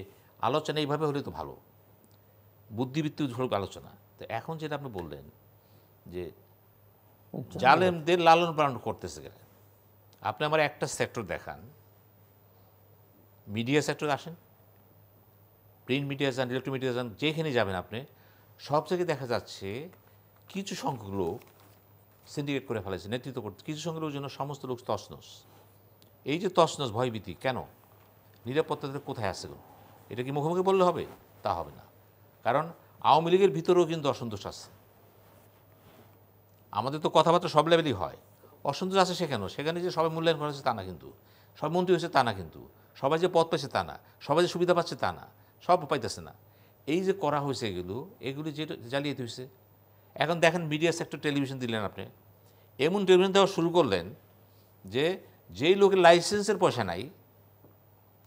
আলোচনা এইভাবে হলে তো ভালো বুদ্ধিবৃত্তি ঝোড়ক আলোচনা তো এখন যেটা আপনি বললেন যে জালেমদের লালন পালন করতেছে আপনি আমার একটা সেক্টর দেখান মিডিয়া সেক্টর আসেন প্রিন্ট মিডিয়া যান ইলেকট্রিক মিডিয়া যান যেখানে যাবেন আপনি সব জায়গায় দেখা যাচ্ছে কিছু সংখ্যক লোক সিন্ডিকেট করে ফেলেছে নেতৃত্ব করতে কিছু সংখ্যক লোক জন্য সমস্ত লোক তসনস এই যে তসনস ভয়ভীতি কেন নিরাপত্তাদের কোথায় আসছে এটা কি মুখোমুখি বললে হবে তা হবে না কারণ আওয়ামী লীগের ভিতরেও কিন্তু অসন্তোষ আছে আমাদের তো কথাবার্তা সব লেভেলই হয় অসন্তোষ আছে সেখানেও সেখানে যে সবাই মূল্যায়ন করা হয়েছে তা না কিন্তু সব মন্ত্রী হয়েছে তা না কিন্তু সবাই যে পথ পাইছে তা না সবাই যে সুবিধা পাচ্ছে তা না সব পাইতেছে না এই যে করা হয়েছে এগুলো এগুলি যে জালিয়াতি হয়েছে এখন দেখেন মিডিয়া সেক্টর টেলিভিশন দিলেন আপনি এমন টেলিভিশন দেওয়া শুরু করলেন যে যেই লোকের লাইসেন্সের পয়সা নাই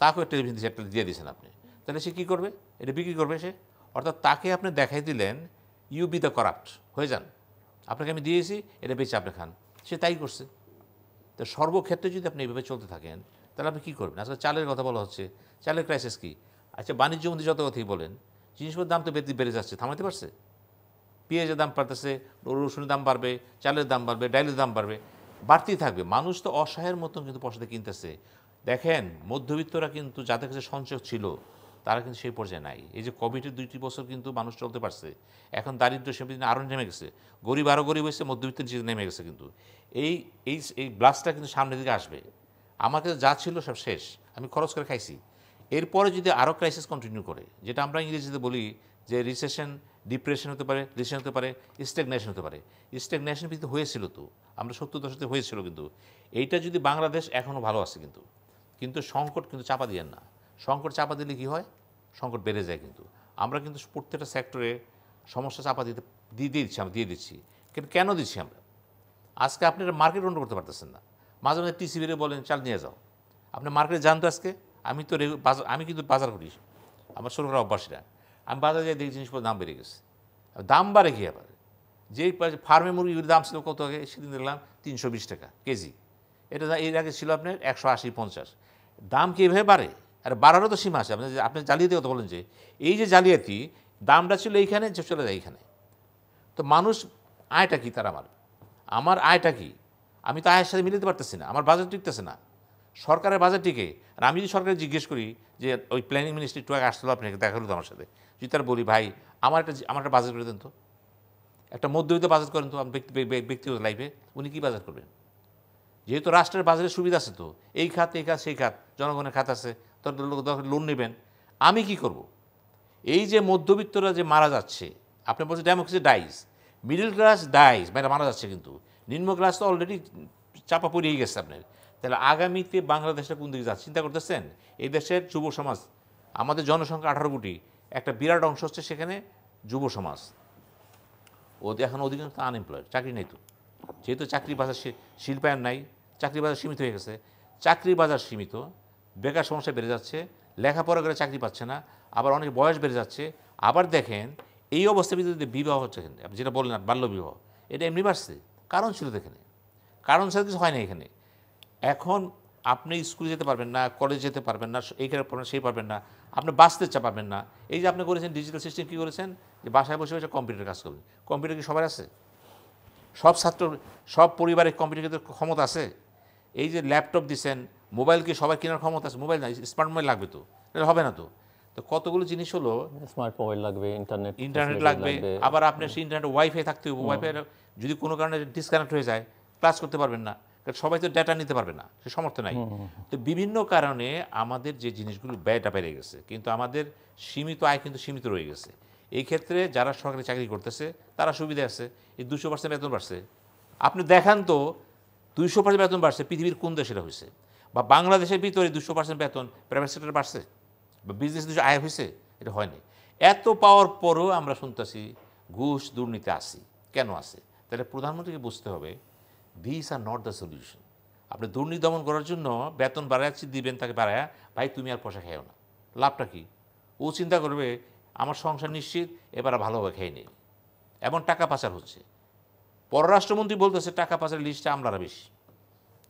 তাকে টেলিভিশন সেক্টর দিয়ে দিয়েছেন আপনি তাহলে সে কী করবে এটা বিক্রি করবে সে অর্থাৎ তাকে আপনি দেখাই দিলেন ইউ বি দ্য করাপ্ট হয়ে যান আপনাকে আমি দিয়েছি এটা বেঁচে আপনি খান সে তাই করছে তো সর্বক্ষেত্রে যদি আপনি এভাবে চলতে থাকেন তাহলে আপনি কী করবেন আজকে আচ্ছা, চালের কথা বলা হচ্ছে চালের ক্রাইসিস কী আচ্ছা বাণিজ্য মন্ত্রী যত কথাই বলেন জিনিসপত্রের দাম তো বেদি বেড়ে যাচ্ছে থামাতে পারছে পেঁয়াজের দাম বাড়তেছে রসুনের দাম বাড়বে চালের দাম বাড়বে ডাইলের দাম বাড়বে বাড়তেই থাকবে মানুষ তো অসহায়ের মতন কিন্তু পয়সাতে কিনতেছে দেখেন মধ্যবিত্তরা কিন্তু যাদের কাছে সঞ্চয় ছিল তারা কিন্তু সেই পর্যায়ে নাই এই যে কোভিডের দুইটি বছর কিন্তু মানুষ চলতে পারছে এখন দারিদ্র সেদিন আরও নেমে গেছে গরিব আরও গরিব হয়েছে মধ্যবিত্ত নিচে নেমে গেছে কিন্তু এই এই এই ব্লাস্টটা কিন্তু সামনের দিকে আসবে আমার কাছে যা ছিল সব শেষ আমি খরচ করে খাইছি এরপরে যদি আরও ক্রাইসিস কন্টিনিউ করে যেটা আমরা ইংরেজিতে বলি যে রিসেশন ডিপ্রেশন হতে পারে রিসেশন হতে পারে স্টেগনেশন হতে পারে স্টেগনেশন কিন্তু হয়েছিল তো আমরা সত্তর দশকে হয়েছিল কিন্তু এইটা যদি বাংলাদেশ এখনও ভালো আছে কিন্তু কিন্তু সংকট কিন্তু চাপা দিয়েন না সংকট চাপা দিলে কী হয় সংকট বেড়ে যায় কিন্তু আমরা কিন্তু প্রত্যেকটা সেক্টরে সমস্যা চাপা দিতে দিয়ে দিচ্ছি আমরা দিয়ে দিচ্ছি কিন্তু কেন দিচ্ছি আমরা আজকে আপনি মার্কেট উন্নত করতে পারতেছেন না মাঝে মাঝে টিসি বেড়ে বলেন চাল নিয়ে যাও আপনি মার্কেটে যান তো আজকে আমি তো বাজার আমি কিন্তু বাজার করি আমার শুরু করা অভ্যাস না আমি বাজারে যাই দেখি জিনিসপত্র দাম বেড়ে গেছে দাম বাড়ে কি আবার যেই ফার্মে মুরগির দাম ছিল কত আগে সেদিন দেখলাম তিনশো বিশ টাকা কেজি এটা এর আগে ছিল আপনার একশো আশি পঞ্চাশ দাম কীভাবে বাড়ে আর বাড়ারও তো সীমা আছে আপনি আপনি জালিয়াতি কথা বলেন যে এই যে জালিয়াতি দামটা ছিল এইখানে চলে যায় এইখানে তো মানুষ আয়টা কি তার আমার আমার আয়টা কি আমি তো আয়ের সাথে মিলিতে পারতেছি না আমার বাজার টিকতেছে না সরকারের বাজার টিকে আর আমি যদি সরকারে জিজ্ঞেস করি যে ওই প্ল্যানিং মিনিস্ট্রি একটু আগে হলো আপনাকে দেখা হলো আমার সাথে যদি তার বলি ভাই আমার একটা আমার একটা বাজার করে দেন তো একটা মধ্যবিত্ত বাজার করেন তো ব্যক্তিগত লাইফে উনি কী বাজার করবেন যেহেতু রাষ্ট্রের বাজারে সুবিধা আছে তো এই খাত এই খাত সেই খাত জনগণের খাত আছে লোন নেবেন আমি কি করব। এই যে মধ্যবিত্তরা যে মারা যাচ্ছে আপনি বলছেন democracy dies middle class dies মানে মারা যাচ্ছে কিন্তু নিম্ন ক্লাস তো অলরেডি চাপা পড়িয়ে গেছে আপনার তাহলে আগামীতে বাংলাদেশটা কোন দিকে যাচ্ছে চিন্তা করতেছেন এই দেশের যুব সমাজ আমাদের জনসংখ্যা আঠারো কোটি একটা বিরাট অংশ হচ্ছে সেখানে যুব সমাজ ও এখন অধিকাংশ আনএমপ্লয়েড চাকরি নেই তো যেহেতু চাকরি বাজার শিল্পায়ন নাই চাকরি বাজার সীমিত হয়ে গেছে চাকরি বাজার সীমিত বেকার সমস্যা বেড়ে যাচ্ছে লেখাপড়া করে চাকরি পাচ্ছে না আবার অনেক বয়স বেড়ে যাচ্ছে আবার দেখেন এই অবস্থায় যদি বিবাহ হচ্ছে এখানে আপনি যেটা বললেন বাল্য বিবাহ এটা এমনি বাড়ছে কারণ ছিল এখানে কারণ ছাড়া কিছু হয় না এখানে এখন আপনি স্কুলে যেতে পারবেন না কলেজ যেতে পারবেন না এইখানে পারবেন সেই পারবেন না আপনি বাঁচতে চা পারবেন না এই যে আপনি করেছেন ডিজিটাল সিস্টেম কী করেছেন যে বাসায় বসে বসে কম্পিউটার কাজ করবেন কম্পিউটার কি সবার আছে সব ছাত্র সব পরিবারের কম্পিউটার ক্ষমতা আছে এই যে ল্যাপটপ দিছেন মোবাইল কি সবাই কেনার ক্ষমতা আছে মোবাইল না স্মার্ট মোবাইল লাগবে তো এটা হবে না তো তো কতগুলো জিনিস হলো স্মার্ট মোবাইল লাগবে ইন্টারনেট ইন্টারনেট লাগবে আবার আপনার সেই ইন্টারনেট ওয়াইফাই থাকতে হবে ওয়াইফাই যদি কোনো কারণে ডিসকানেক্ট হয়ে যায় ক্লাস করতে পারবেন না কারণ সবাই তো ডেটা নিতে পারবে না সে সমর্থ নাই তো বিভিন্ন কারণে আমাদের যে জিনিসগুলো ব্যয়টা বেড়ে গেছে কিন্তু আমাদের সীমিত আয় কিন্তু সীমিত রয়ে গেছে এই ক্ষেত্রে যারা সরকারি চাকরি করতেছে তারা সুবিধা আছে এই দুশো পার্সেন্ট বেতন বাড়ছে আপনি দেখান তো দুইশো পার্সেন্ট বেতন বাড়ছে পৃথিবীর কোন দেশে হয়েছে বা বাংলাদেশের ভিতরে দুশো পার্সেন্ট বেতন প্রাইভেট সেক্টর বাড়ছে বা বিজনেস দুশো আয় হয়েছে এটা হয়নি এত পাওয়ার পরও আমরা শুনতেছি ঘুষ দুর্নীতি আসি কেন আসে তাহলে প্রধানমন্ত্রীকে বুঝতে হবে this are not the solution আপনি দুর্নীতি দমন করার জন্য বেতন বাড়াচ্ছি দিবেন তাকে বাড়ায় ভাই তুমি আর পয়সা খেয়েও না লাভটা কি ও চিন্তা করবে আমার সংসার নিশ্চিত এবার ভালোভাবে খেয়ে নিই এমন টাকা পাচার হচ্ছে পররাষ্ট্রমন্ত্রী বলতেছে টাকা পাচারের লিস্টে আমরা বেশি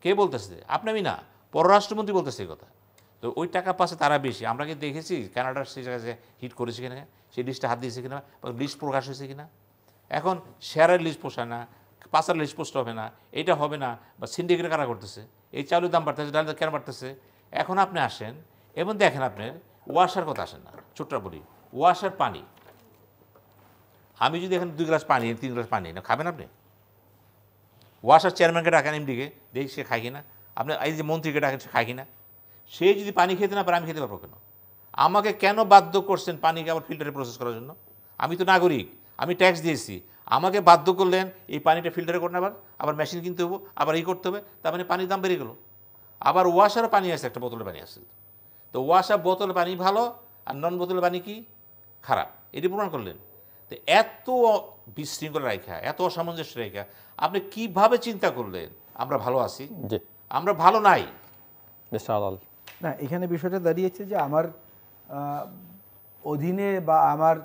কে বলতেছে আপনি আমি না পররাষ্ট্রমন্ত্রী বলতেছে এই কথা তো ওই টাকা পাশে তারা বেশি আমরা কি দেখেছি কানাডার সেই জায়গায় হিট করেছে কিনা সেই লিস্টে হাত দিয়েছে কিনা লিস্ট প্রকাশ হয়েছে কিনা এখন শেয়ারের লিস্ট পোষায় না পাচার লিস্ট পোস্ট হবে না এটা হবে না বা সিন্ডিকেট কারা করতেছে এই চালের দাম বাড়তেছে ডালের দাম কেন বাড়তেছে এখন আপনি আসেন এবং দেখেন আপনার ওয়াশার কথা আসেন না ছোট্ট বলি ওয়াশার পানি আমি যদি এখানে দুই গ্লাস পানি তিন গ্লাস পানি না খাবেন আপনি ওয়াশার চেয়ারম্যানকে ডাকেন এমডিকে দেখি সে খাই কিনা আপনার এই যে মন্ত্রীকে ডাকেন খায় কিনা সে যদি পানি খেতে না পারে আমি খেতে পারবো কেন আমাকে কেন বাধ্য করছেন পানিকে আবার ফিল্টারে প্রসেস করার জন্য আমি তো নাগরিক আমি ট্যাক্স দিয়েছি আমাকে বাধ্য করলেন এই পানিটা ফিল্টারে করে আবার আবার মেশিন কিনতে হবে আবার এই করতে হবে তার মানে পানির দাম বেড়ে গেলো আবার ওয়াশারও পানি আছে একটা বোতলের পানি আছে তো ওয়াশার বোতল পানি ভালো আর নন বোতলের পানি কি খারাপ এটি প্রমাণ করলেন তো এত বিশৃঙ্খলা রেখা এত অসামঞ্জস্য রেখা আপনি কিভাবে চিন্তা করলেন আমরা ভালো আছি আমরা ভালো নাই না এখানে বিষয়টা দাঁড়িয়েছে যে আমার অধীনে বা আমার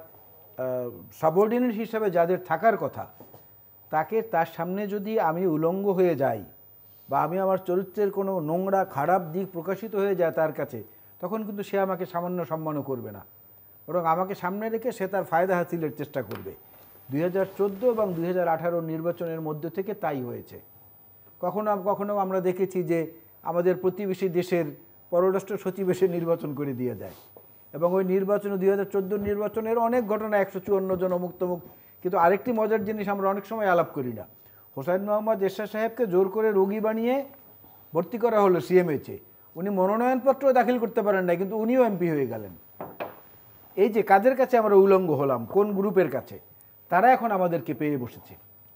সাবঅর্ডিনেট হিসাবে যাদের থাকার কথা তাকে তার সামনে যদি আমি উলঙ্গ হয়ে যাই বা আমি আমার চরিত্রের কোনো নোংরা খারাপ দিক প্রকাশিত হয়ে যায় তার কাছে তখন কিন্তু সে আমাকে সামান্য সম্মানও করবে না বরং আমাকে সামনে রেখে সে তার ফায়দা হাসিলের চেষ্টা করবে দুই এবং দুই নির্বাচনের মধ্যে থেকে তাই হয়েছে কখনো কখনো আমরা দেখেছি যে আমাদের প্রতিবেশী দেশের পররাষ্ট্র সচিব এসে নির্বাচন করে দিয়ে যায় এবং ওই নির্বাচনে দুই হাজার চোদ্দ নির্বাচনের অনেক ঘটনা একশো চুয়ান্ন জন মুক্তমুখ কিন্তু আরেকটি মজার জিনিস আমরা অনেক সময় আলাপ করি না হোসাইন মোহাম্মদ এরশা সাহেবকে জোর করে রোগী বানিয়ে ভর্তি করা হলো সিএমএইচে উনি মনোনয়নপত্র দাখিল করতে পারেন না কিন্তু উনিও এমপি হয়ে গেলেন এই যে কাদের কাছে আমরা উলঙ্গ হলাম কোন গ্রুপের কাছে তারা এখন আমাদেরকে পেয়ে বসেছে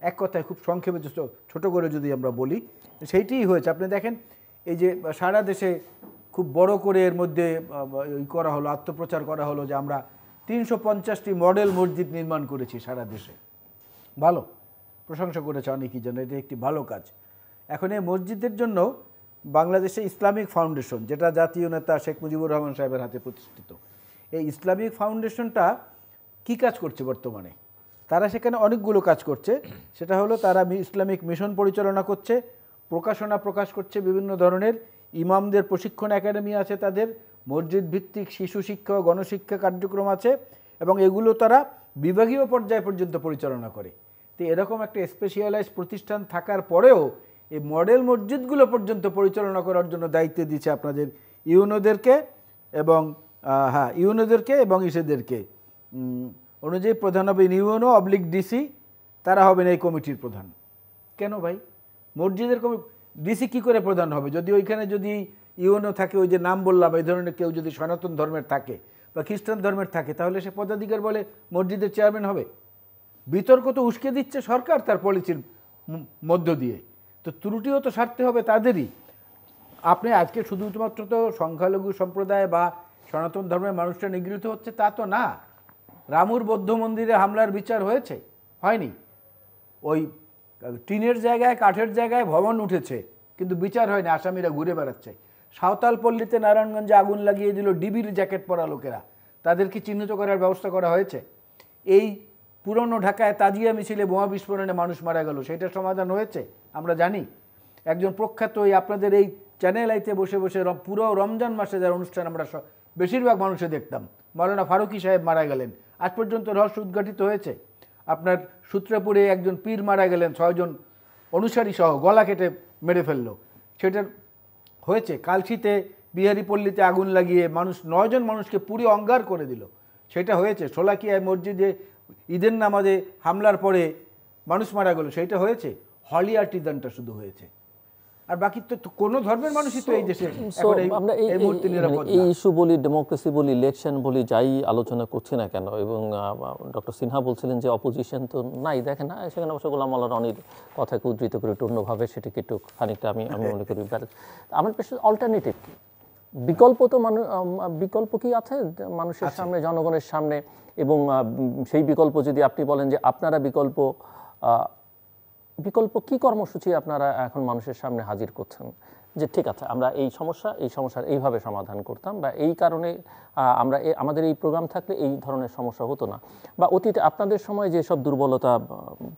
এক কথায় খুব সংক্ষেপে ছোটো করে যদি আমরা বলি সেইটিই হয়েছে আপনি দেখেন এই যে সারা দেশে খুব বড় করে এর মধ্যে ই করা হলো আত্মপ্রচার করা হলো যে আমরা তিনশো পঞ্চাশটি মডেল মসজিদ নির্মাণ করেছি সারা দেশে ভালো প্রশংসা করেছে অনেকই যেন এটা একটি ভালো কাজ এখন এই মসজিদের জন্য বাংলাদেশে ইসলামিক ফাউন্ডেশন যেটা জাতীয় নেতা শেখ মুজিবুর রহমান সাহেবের হাতে প্রতিষ্ঠিত এই ইসলামিক ফাউন্ডেশনটা কি কাজ করছে বর্তমানে তারা সেখানে অনেকগুলো কাজ করছে সেটা হলো তারা ইসলামিক মিশন পরিচালনা করছে প্রকাশনা প্রকাশ করছে বিভিন্ন ধরনের ইমামদের প্রশিক্ষণ একাডেমি আছে তাদের মসজিদ ভিত্তিক শিশু শিক্ষা গণশিক্ষা কার্যক্রম আছে এবং এগুলো তারা বিভাগীয় পর্যায় পর্যন্ত পরিচালনা করে তো এরকম একটা স্পেশালাইজ প্রতিষ্ঠান থাকার পরেও এই মডেল মসজিদগুলো পর্যন্ত পরিচালনা করার জন্য দায়িত্ব দিচ্ছে আপনাদের ইউনোদেরকে এবং হ্যাঁ ইউনোদেরকে এবং ইসেদেরকে অনুযায়ী প্রধান হবে ইউএনও অবলিক ডিসি তারা হবেন এই কমিটির প্রধান কেন ভাই মসজিদের কমি ডিসি কী করে প্রধান হবে যদি ওইখানে যদি ইউএনও থাকে ওই যে নাম বললাম এই ধরনের কেউ যদি সনাতন ধর্মের থাকে বা খ্রিস্টান ধর্মের থাকে তাহলে সে পদাধিকার বলে মসজিদের চেয়ারম্যান হবে বিতর্ক তো উস্কে দিচ্ছে সরকার তার পলিসির মধ্য দিয়ে তো ত্রুটিও তো সারতে হবে তাদেরই আপনি আজকে শুধুমাত্র তো সংখ্যালঘু সম্প্রদায় বা সনাতন ধর্মের মানুষরা নিগৃহীত হচ্ছে তা তো না রামুর বৌদ্ধ মন্দিরে হামলার বিচার হয়েছে হয়নি ওই টিনের জায়গায় কাঠের জায়গায় ভবন উঠেছে কিন্তু বিচার হয়নি আসামিরা ঘুরে বেড়াচ্ছে সাঁওতাল পল্লীতে নারায়ণগঞ্জে আগুন লাগিয়ে দিল ডিবির জ্যাকেট পরা লোকেরা তাদেরকে চিহ্নিত করার ব্যবস্থা করা হয়েছে এই পুরনো ঢাকায় তাজিয়া মিছিলে বোমা বিস্ফোরণে মানুষ মারা গেল সেটার সমাধান হয়েছে আমরা জানি একজন প্রখ্যাত এই আপনাদের এই চ্যানেল আইতে বসে বসে পুরো রমজান মাসে যার অনুষ্ঠান আমরা বেশিরভাগ মানুষে দেখতাম মৌলানা ফারুকি সাহেব মারা গেলেন আজ পর্যন্ত রহস্য উদ্ঘাটিত হয়েছে আপনার সূত্রাপুরে একজন পীর মারা গেলেন ছয়জন অনুসারী সহ গলা কেটে মেরে ফেললো সেটার হয়েছে কালশিতে বিহারি পল্লীতে আগুন লাগিয়ে মানুষ নয়জন মানুষকে পুরী অঙ্গার করে দিল সেটা হয়েছে সোলাকিয়ায় মসজিদে ঈদের নামাজে হামলার পরে মানুষ মারা গেল সেটা হয়েছে হলি আর্টিজানটা শুধু হয়েছে আর বাকি তো কোনো ধর্মের মানুষই তো এই দেশে আমরা এই ইস্যু বলি ডেমোক্রেসি বলি ইলেকশন বলি যাই আলোচনা করছি না কেন এবং ডক্টর সিনহা বলছিলেন যে অপোজিশন তো নাই দেখেন না সেখানে অবশ্য গোলাম আল্লাহ রনির কথাকে উদ্ধৃত করে একটু অন্যভাবে সেটিকে একটু খানিকটা আমি আমি মনে করি আমার পেশে অল্টারনেটিভ কী বিকল্প তো মানুষ বিকল্প কি আছে মানুষের সামনে জনগণের সামনে এবং সেই বিকল্প যদি আপনি বলেন যে আপনারা বিকল্প বিকল্প কি কর্মসূচি আপনারা এখন মানুষের সামনে হাজির করছেন যে ঠিক আছে আমরা এই সমস্যা এই সমস্যার এইভাবে সমাধান করতাম বা এই কারণে আমরা আমাদের এই প্রোগ্রাম থাকলে এই ধরনের সমস্যা হতো না বা অতীতে আপনাদের সময় যেসব দুর্বলতা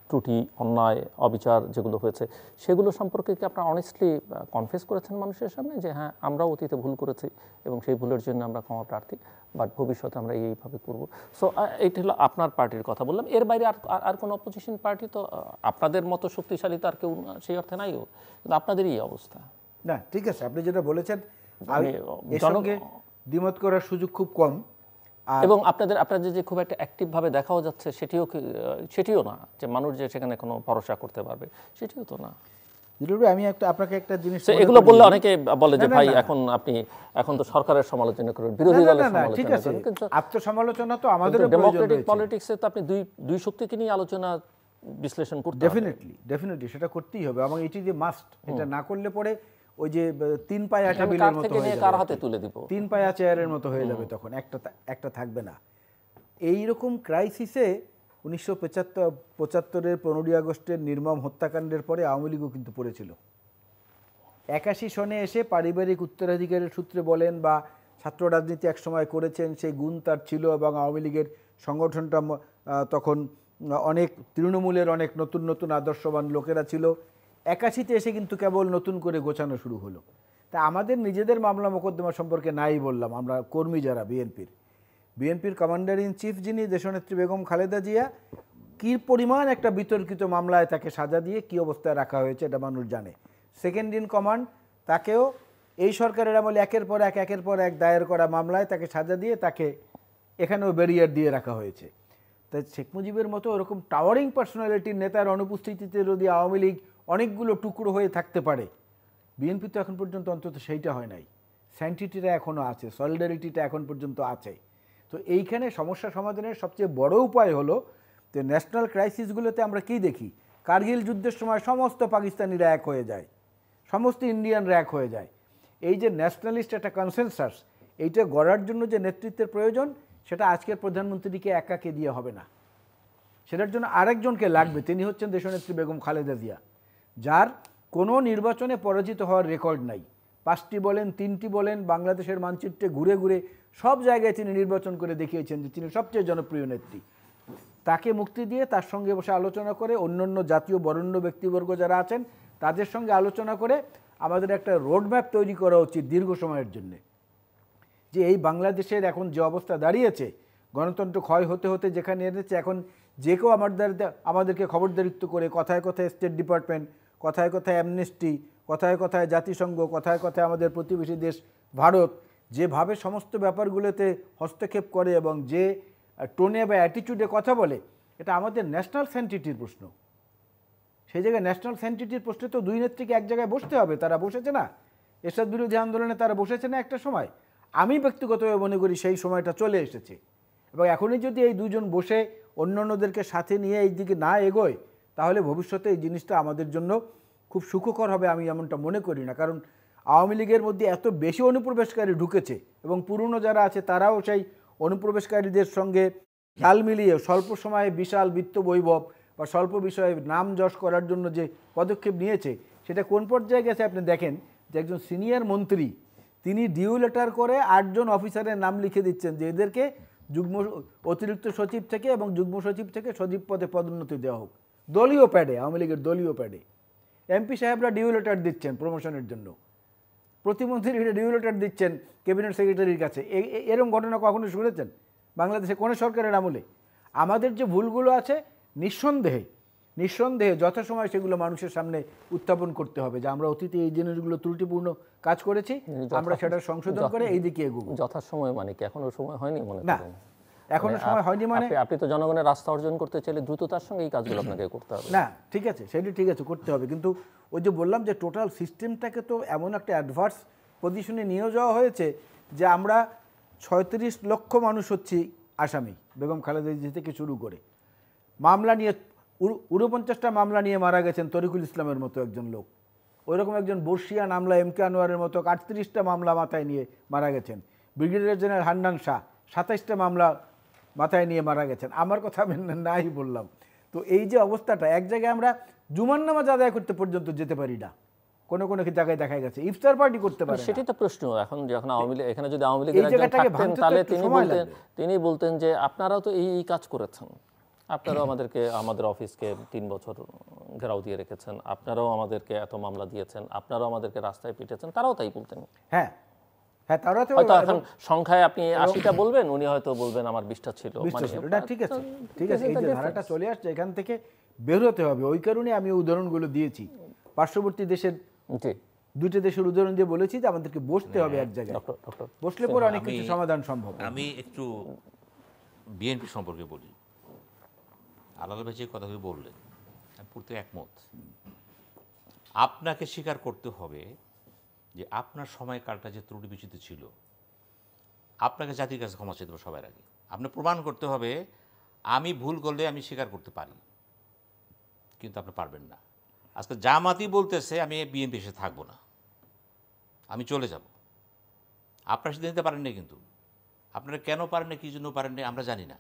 ত্রুটি অন্যায় অবিচার যেগুলো হয়েছে সেগুলো সম্পর্কে কি আপনারা অনেস্টলি কনফেস করেছেন মানুষের সামনে যে হ্যাঁ আমরাও অতীতে ভুল করেছি এবং সেই ভুলের জন্য আমরা ক্ষমা প্রার্থী বাট ভবিষ্যতে আমরা এইভাবে করব সো এটা হলো আপনার পার্টির কথা বললাম এর বাইরে আর আর কোনো অপোজিশন পার্টি তো আপনাদের মতো শক্তিশালী তো আর কেউ সেই অর্থে নাইও কিন্তু আপনাদেরই এই অবস্থা না ঠিক আছে আপনি যেটা বলেছেন সঙ্গে দ্বিমত করার সুযোগ খুব কম এবং আপনাদের আপনাদের যে খুব একটা অ্যাক্টিভভাবে দেখাও যাচ্ছে সেটিও সেটিও না যে মানুষ যে সেখানে কোনো ভরসা করতে পারবে সেটিও তো না আমি একটা আপনাকে একটা জিনিস এগুলো বললে অনেকে বলে যে ভাই এখন আপনি এখন তো সরকারের সমালোচনা করেন বিরোধী দলের ঠিক আছে আত্মসমালোচনা তো আমাদের ডেমোক্রেটিক পলিটিক্সে তো আপনি দুই দুই শক্তিকে নিয়ে আলোচনা বিশ্লেষণ করতে ডেফিনেটলি ডেফিনেটলি সেটা করতেই হবে এবং এটি যে মাস্ট এটা না করলে পরে ওই যে তিন পায়া টেবিলের মতো হয়ে যাবে কার হাতে তুলে দিব তিন পায়া চেয়ারের মতো হয়ে যাবে তখন একটা একটা থাকবে না এই রকম ক্রাইসিসে উনিশশো পঁচাত্তর পঁচাত্তরের পনেরোই আগস্টের নির্মম হত্যাকাণ্ডের পরে আওয়ামী লীগও কিন্তু পড়েছিল একাশি সনে এসে পারিবারিক উত্তরাধিকারের সূত্রে বলেন বা ছাত্র রাজনীতি একসময় করেছেন সেই গুণ তার ছিল এবং আওয়ামী লীগের সংগঠনটা তখন অনেক তৃণমূলের অনেক নতুন নতুন আদর্শবান লোকেরা ছিল একাশিতে এসে কিন্তু কেবল নতুন করে গোছানো শুরু হলো তা আমাদের নিজেদের মামলা মোকদ্দমা সম্পর্কে নাই বললাম আমরা কর্মী যারা বিএনপির বিএনপির কমান্ডার ইন চিফ যিনি দেশনেত্রী বেগম খালেদা জিয়া কী পরিমাণ একটা বিতর্কিত মামলায় তাকে সাজা দিয়ে কি অবস্থায় রাখা হয়েছে এটা মানুষ জানে সেকেন্ড ইন কমান্ড তাকেও এই সরকারের আমলে একের পর এক একের পর এক দায়ের করা মামলায় তাকে সাজা দিয়ে তাকে এখানেও ব্যারিয়ার দিয়ে রাখা হয়েছে তাই শেখ মুজিবের মতো ওরকম টাওয়ারিং পার্সোনালিটির নেতার অনুপস্থিতিতে যদি আওয়ামী লীগ অনেকগুলো টুকরো হয়ে থাকতে পারে বিএনপি তো এখন পর্যন্ত অন্তত সেইটা হয় নাই স্যান্টিটিটা এখনও আছে সলিডারিটিটা এখন পর্যন্ত আছে তো এইখানে সমস্যা সমাধানের সবচেয়ে বড় উপায় হলো যে ন্যাশনাল ক্রাইসিসগুলোতে আমরা কি দেখি কার্গিল যুদ্ধের সময় সমস্ত পাকিস্তানিরা এক হয়ে যায় সমস্ত ইন্ডিয়ানরা এক হয়ে যায় এই যে ন্যাশনালিস্ট একটা কনসেনসাস এইটা গড়ার জন্য যে নেতৃত্বের প্রয়োজন সেটা আজকের প্রধানমন্ত্রীকে একাকে দিয়ে হবে না সেটার জন্য আরেকজনকে লাগবে তিনি হচ্ছেন দেশনেত্রী বেগম খালেদা জিয়া যার কোনো নির্বাচনে পরাজিত হওয়ার রেকর্ড নাই পাঁচটি বলেন তিনটি বলেন বাংলাদেশের মানচিত্রে ঘুরে ঘুরে সব জায়গায় তিনি নির্বাচন করে দেখিয়েছেন যে তিনি সবচেয়ে জনপ্রিয় নেত্রী তাকে মুক্তি দিয়ে তার সঙ্গে বসে আলোচনা করে অন্যান্য জাতীয় বরেণ্য ব্যক্তিবর্গ যারা আছেন তাদের সঙ্গে আলোচনা করে আমাদের একটা রোডম্যাপ তৈরি করা উচিত দীর্ঘ সময়ের জন্য যে এই বাংলাদেশের এখন যে অবস্থা দাঁড়িয়েছে গণতন্ত্র ক্ষয় হতে হতে যেখানে এনেছে এখন যে কেউ আমাদের আমাদেরকে খবরদারিত্ব করে কথায় কথায় স্টেট ডিপার্টমেন্ট কথায় কথায় অ্যামনেস্টি কথায় কথায় জাতিসংঘ কথায় কথায় আমাদের প্রতিবেশী দেশ ভারত যেভাবে সমস্ত ব্যাপারগুলোতে হস্তক্ষেপ করে এবং যে টোনে বা অ্যাটিচিউডে কথা বলে এটা আমাদের ন্যাশনাল সেন্টিটির প্রশ্ন সেই জায়গায় ন্যাশনাল স্যান্টিটির প্রশ্নে তো দুই নেত্রীকে এক জায়গায় বসতে হবে তারা বসেছে না এরশাদ বিরোধী আন্দোলনে তারা বসেছে না একটা সময় আমি ব্যক্তিগতভাবে মনে করি সেই সময়টা চলে এসেছে এবং এখনই যদি এই দুজন বসে অন্য অন্যদেরকে সাথে নিয়ে এই দিকে না এগোয় তাহলে ভবিষ্যতে এই জিনিসটা আমাদের জন্য খুব সুখকর হবে আমি এমনটা মনে করি না কারণ আওয়ামী লীগের মধ্যে এত বেশি অনুপ্রবেশকারী ঢুকেছে এবং পুরনো যারা আছে তারাও সেই অনুপ্রবেশকারীদের সঙ্গে খেয়াল মিলিয়ে স্বল্প সময়ে বিশাল বিত্ত বৈভব বা স্বল্প বিষয়ে নাম যশ করার জন্য যে পদক্ষেপ নিয়েছে সেটা কোন পর্যায়ে গেছে আপনি দেখেন যে একজন সিনিয়র মন্ত্রী তিনি ডিউ লেটার করে আটজন অফিসারের নাম লিখে দিচ্ছেন যে এদেরকে যুগ্ম অতিরিক্ত সচিব থেকে এবং যুগ্ম সচিব থেকে সচিব পদে পদোন্নতি দেওয়া হোক দলীয় প্যাডে আওয়ামী লীগের দলীয় প্যাডে এমপি সাহেবরা ডিউ লেটার দিচ্ছেন প্রমোশনের জন্য প্রতিমন্ত্রীরা ডিউ লেটার দিচ্ছেন ক্যাবিনেট সেক্রেটারির কাছে এরম ঘটনা কখনো শুনেছেন বাংলাদেশে কোনো সরকারের আমলে আমাদের যে ভুলগুলো আছে নিঃসন্দেহে নিঃসন্দেহে যথাসময় সেগুলো মানুষের সামনে উত্থাপন করতে হবে যে আমরা অতীতে এই জিনিসগুলো ত্রুটিপূর্ণ কাজ করেছি আমরা সেটা সংশোধন করে এই দিকে এগুবো যথাসময় মানে কি এখনো সময় হয়নি মনে না এখন মানে সময় হয়নি মানে আপনি তো জনগণের রাস্তা অর্জন করতে চাইলে দ্রুততার সঙ্গে এই কাজগুলো [CLEARS THROAT] আপনাকে করতে হবে না ঠিক আছে সেটি ঠিক আছে করতে হবে কিন্তু ওই যে বললাম যে টোটাল সিস্টেমটাকে তো এমন একটা অ্যাডভার্স পজিশনে নিয়েও যাওয়া হয়েছে যে আমরা ছয়ত্রিশ লক্ষ মানুষ হচ্ছি আসামি বেগম খালেদা জি থেকে শুরু করে মামলা নিয়ে উনপঞ্চাশটা মামলা নিয়ে মারা গেছেন তরিকুল ইসলামের মতো একজন লোক ওইরকম একজন বর্ষিয়া নামলা এম কে আনোয়ারের মতো আটত্রিশটা মামলা মাথায় নিয়ে মারা গেছেন ব্রিগেডিয়ার জেনারেল হান্নান শাহ সাতাইশটা মামলা মাথায় নিয়ে মারা গেছেন আমার কথা আমি নাই বললাম তো এই যে অবস্থাটা এক জায়গায় আমরা জুমান নামাজ আদায় করতে পর্যন্ত যেতে পারি না কোনো কোনো জায়গায় দেখা গেছে ইফতার পার্টি করতে পারে সেটাই তো প্রশ্ন এখন যখন আওয়ামী লীগ এখানে যদি আওয়ামী লীগের একজন থাকতেন তাহলে তিনি বলতেন তিনি বলতেন যে আপনারাও তো এই কাজ করেছেন আপনারাও আমাদেরকে আমাদের অফিসকে তিন বছর ঘেরাও দিয়ে রেখেছেন আপনারাও আমাদেরকে এত মামলা দিয়েছেন আপনারাও আমাদেরকে রাস্তায় পিটেছেন তারাও তাই বলতেন হ্যাঁ হ্যাঁ তারা হয়তো এখন সংখ্যায় আপনি আশিটা বলবেন উনি হয়তো বলবেন আমার বিশটা ছিল না মানে ঠিক আছে ঠিক আছে এই যে ধারাটা চলে আসছে এখান থেকে বেরোতে হবে ওই কারণে আমি উদাহরণগুলো দিয়েছি পার্শ্ববর্তী দেশের দুটো দেশের উদাহরণ দিয়ে বলেছি যে আমাদেরকে বসতে হবে এক হ্যাঁ, জায়গায় বসলে পরে অনেক কিছু সমাধান সম্ভব আমি একটু বিএনপি সম্পর্কে বলি আলাদা ভাই যে কথাগুলি বললেন পুরো একমত আপনাকে স্বীকার করতে হবে যে আপনার সময়কালটা যে ত্রুটি বিচিত ছিল আপনাকে জাতির কাছে ক্ষমা চাইতে হবে সবার আগে আপনি প্রমাণ করতে হবে আমি ভুল করলে আমি স্বীকার করতে পারি কিন্তু আপনি পারবেন না আজকে জামাতি বলতেছে আমি বিএনপি এসে থাকবো না আমি চলে যাব আপনারা সিদ্ধান্ত নিতে পারেন না কিন্তু আপনারা কেন পারেন না কী জন্য পারেন না আমরা জানি না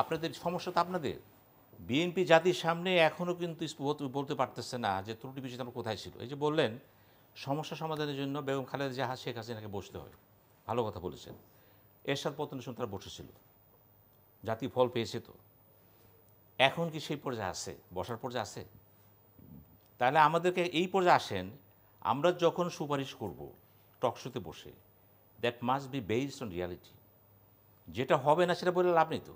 আপনাদের সমস্যা তো আপনাদের বিএনপি জাতির সামনে এখনও কিন্তু বলতে পারতেছে না যে ত্রুটি বিচিত আমরা কোথায় ছিল এই যে বললেন সমস্যা সমাধানের জন্য বেগম খালেদা জাহাজ শেখ হাসিনাকে বসতে হয় ভালো কথা বলেছেন এরশাদ পতনের সময় তারা বসেছিল জাতি ফল পেয়েছে তো এখন কি সেই পর্যায়ে আছে বসার পর্যায়ে আছে তাহলে আমাদেরকে এই পর্যায়ে আসেন আমরা যখন সুপারিশ করব টকশোতে বসে that must be based on reality যেটা হবে না সেটা বলে লাভ নেই তো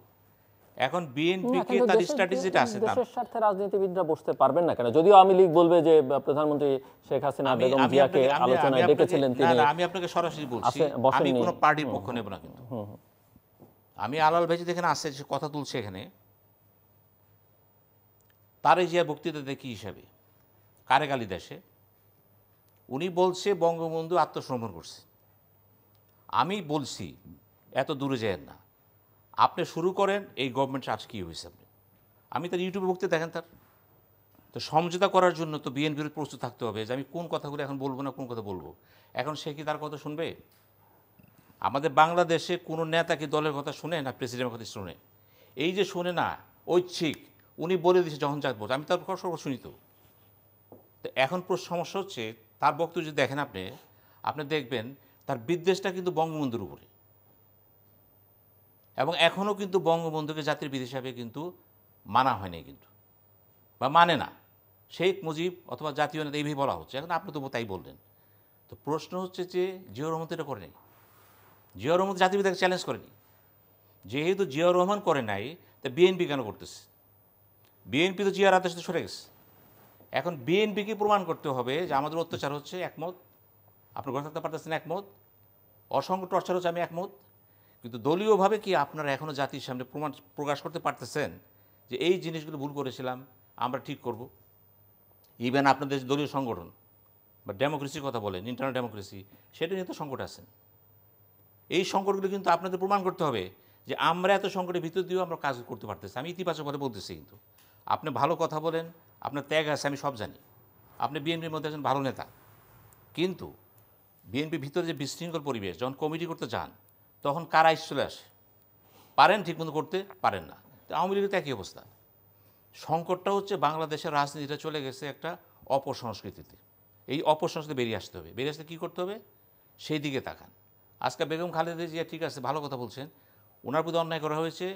এখন বিএনপি হ্যাঁ, কে তার স্ট্র্যাটেজিটা আছে তার দেশের স্বার্থে রাজনীতিবিদরা বসতে পারবেন না কেন যদিও আমি লীগ বলবে যে প্রধানমন্ত্রী শেখ হাসিনা বেগম জিয়াকে আলোচনায় ডেকেছিলেন তিনি না আমি আপনাকে সরাসরি বলছি আমি কোনো পার্টির পক্ষ নেব না কিন্তু আমি আলাল ভাই দেখেন আসছে সে কথা তুলছে এখানে তার এই যে বক্তৃতা দেখি হিসাবে কারে গালি দেশে উনি বলছে বঙ্গবন্ধু আত্মসমর্পণ করছে আমি বলছি এত দূরে যায় না আপনি শুরু করেন এই গভর্নমেন্ট আজ কী হয়েছে আপনি আমি তার ইউটিউবে বলতে দেখেন তার তো সমঝোতা করার জন্য তো বিএনপির প্রস্তুত থাকতে হবে যে আমি কোন কথাগুলো এখন বলবো না কোন কথা বলবো এখন সে কি তার কথা শুনবে আমাদের বাংলাদেশে কোনো নেতা কি দলের কথা শুনে না প্রেসিডেন্টের কথা শুনে এই যে শুনে না ঐচ্ছিক উনি বলে দিচ্ছে যখন যাক বলছে আমি তার কথা সব শুনি তো তো এখন সমস্যা হচ্ছে তার বক্তব্য যদি দেখেন আপনি আপনি দেখবেন তার বিদ্বেষটা কিন্তু বঙ্গবন্ধুর উপরে এবং এখনও কিন্তু বঙ্গবন্ধুকে জাতির পিতা হিসাবে কিন্তু মানা হয়নি কিন্তু বা মানে না শেখ মুজিব অথবা জাতীয় নেতা এইভাবে বলা হচ্ছে এখন আপনি তবু তাই বললেন তো প্রশ্ন হচ্ছে যে জিয়া রহমান এটা করেনি জিয়া রহমান জাতির পিতাকে চ্যালেঞ্জ করেনি যেহেতু জিয়া রহমান করে নাই তা বিএনপি কেন করতেছে বিএনপি তো জিয়ার আদেশ সরে গেছে এখন বিএনপিকে প্রমাণ করতে হবে যে আমাদের অত্যাচার হচ্ছে একমত আপনি গণতন্ত্র পারতেছেন একমত অসংখ্য টর্চার হচ্ছে আমি একমত কিন্তু দলীয়ভাবে কি আপনারা এখনও জাতির সামনে প্রমাণ প্রকাশ করতে পারতেছেন যে এই জিনিসগুলো ভুল করেছিলাম আমরা ঠিক করব ইভেন আপনাদের দলীয় সংগঠন বা ডেমোক্রেসির কথা বলেন ইন্টারনাল ডেমোক্রেসি সেটা নিয়ে তো সংকট আছেন এই সংকটগুলো কিন্তু আপনাদের প্রমাণ করতে হবে যে আমরা এত সংকটের ভিতর দিয়েও আমরা কাজ করতে পারতেছি আমি ইতিবাচক কথা বলতেছি কিন্তু আপনি ভালো কথা বলেন আপনার ত্যাগ আছে আমি সব জানি আপনি বিএনপির মধ্যে একজন ভালো নেতা কিন্তু বিএনপির ভিতরে যে বিশৃঙ্খল পরিবেশ যখন কমিটি করতে যান তখন কারাইশ চলে আসে পারেন ঠিকমতো করতে পারেন না তো আওয়ামী লীগের তো একই অবস্থা সংকটটা হচ্ছে বাংলাদেশের রাজনীতিটা চলে গেছে একটা অপসংস্কৃতিতে এই অপসংস্কৃতি বেরিয়ে আসতে হবে বেরিয়ে আসতে কী করতে হবে সেই দিকে তাকান আজকে বেগম খালেদা জিয়া ঠিক আছে ভালো কথা বলছেন ওনার প্রতি অন্যায় করা হয়েছে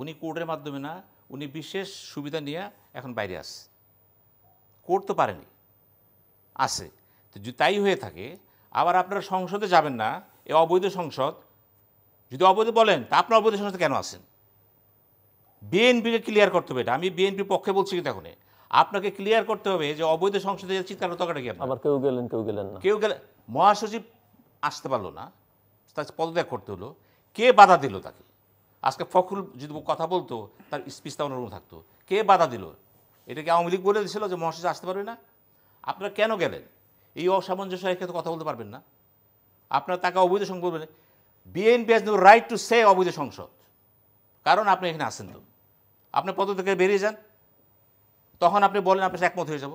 উনি কোর্টের মাধ্যমে না উনি বিশেষ সুবিধা নিয়ে এখন বাইরে আসে কোর্ট তো পারেনি আছে তো তাই হয়ে থাকে আবার আপনারা সংসদে যাবেন না এ অবৈধ সংসদ যদি অবৈধ বলেন তা আপনার অবৈধ সংস্থা কেন আসেন বিএনপিকে ক্লিয়ার করতে হবে এটা আমি বিএনপির পক্ষে বলছি কিন্তু এখন আপনাকে ক্লিয়ার করতে হবে যে অবৈধ সংসদে চিৎকার তকাটা কি আবার কেউ গেলেন কেউ গেলেন না কেউ গেলেন মহাসচিব আসতে পারলো না তার পদত্যাগ করতে হলো কে বাধা দিল তাকে আজকে ফখরুল যদি কথা বলতো তার স্পিচ তা অন্যরকম থাকতো কে বাধা দিল এটাকে আওয়ামী লীগ বলে দিয়েছিল যে মহাসচিব আসতে পারবে না আপনারা কেন গেলেন এই অসামঞ্জস্য রেখে তো কথা বলতে পারবেন না আপনারা তাকে অবৈধ সংঘ বলবেন BNP has no right to say অবৈধ সংসদ কারণ আপনি এখানে আসেন তো আপনি পদ থেকে বেরিয়ে যান তখন আপনি বলেন আপনার একমত হয়ে যাব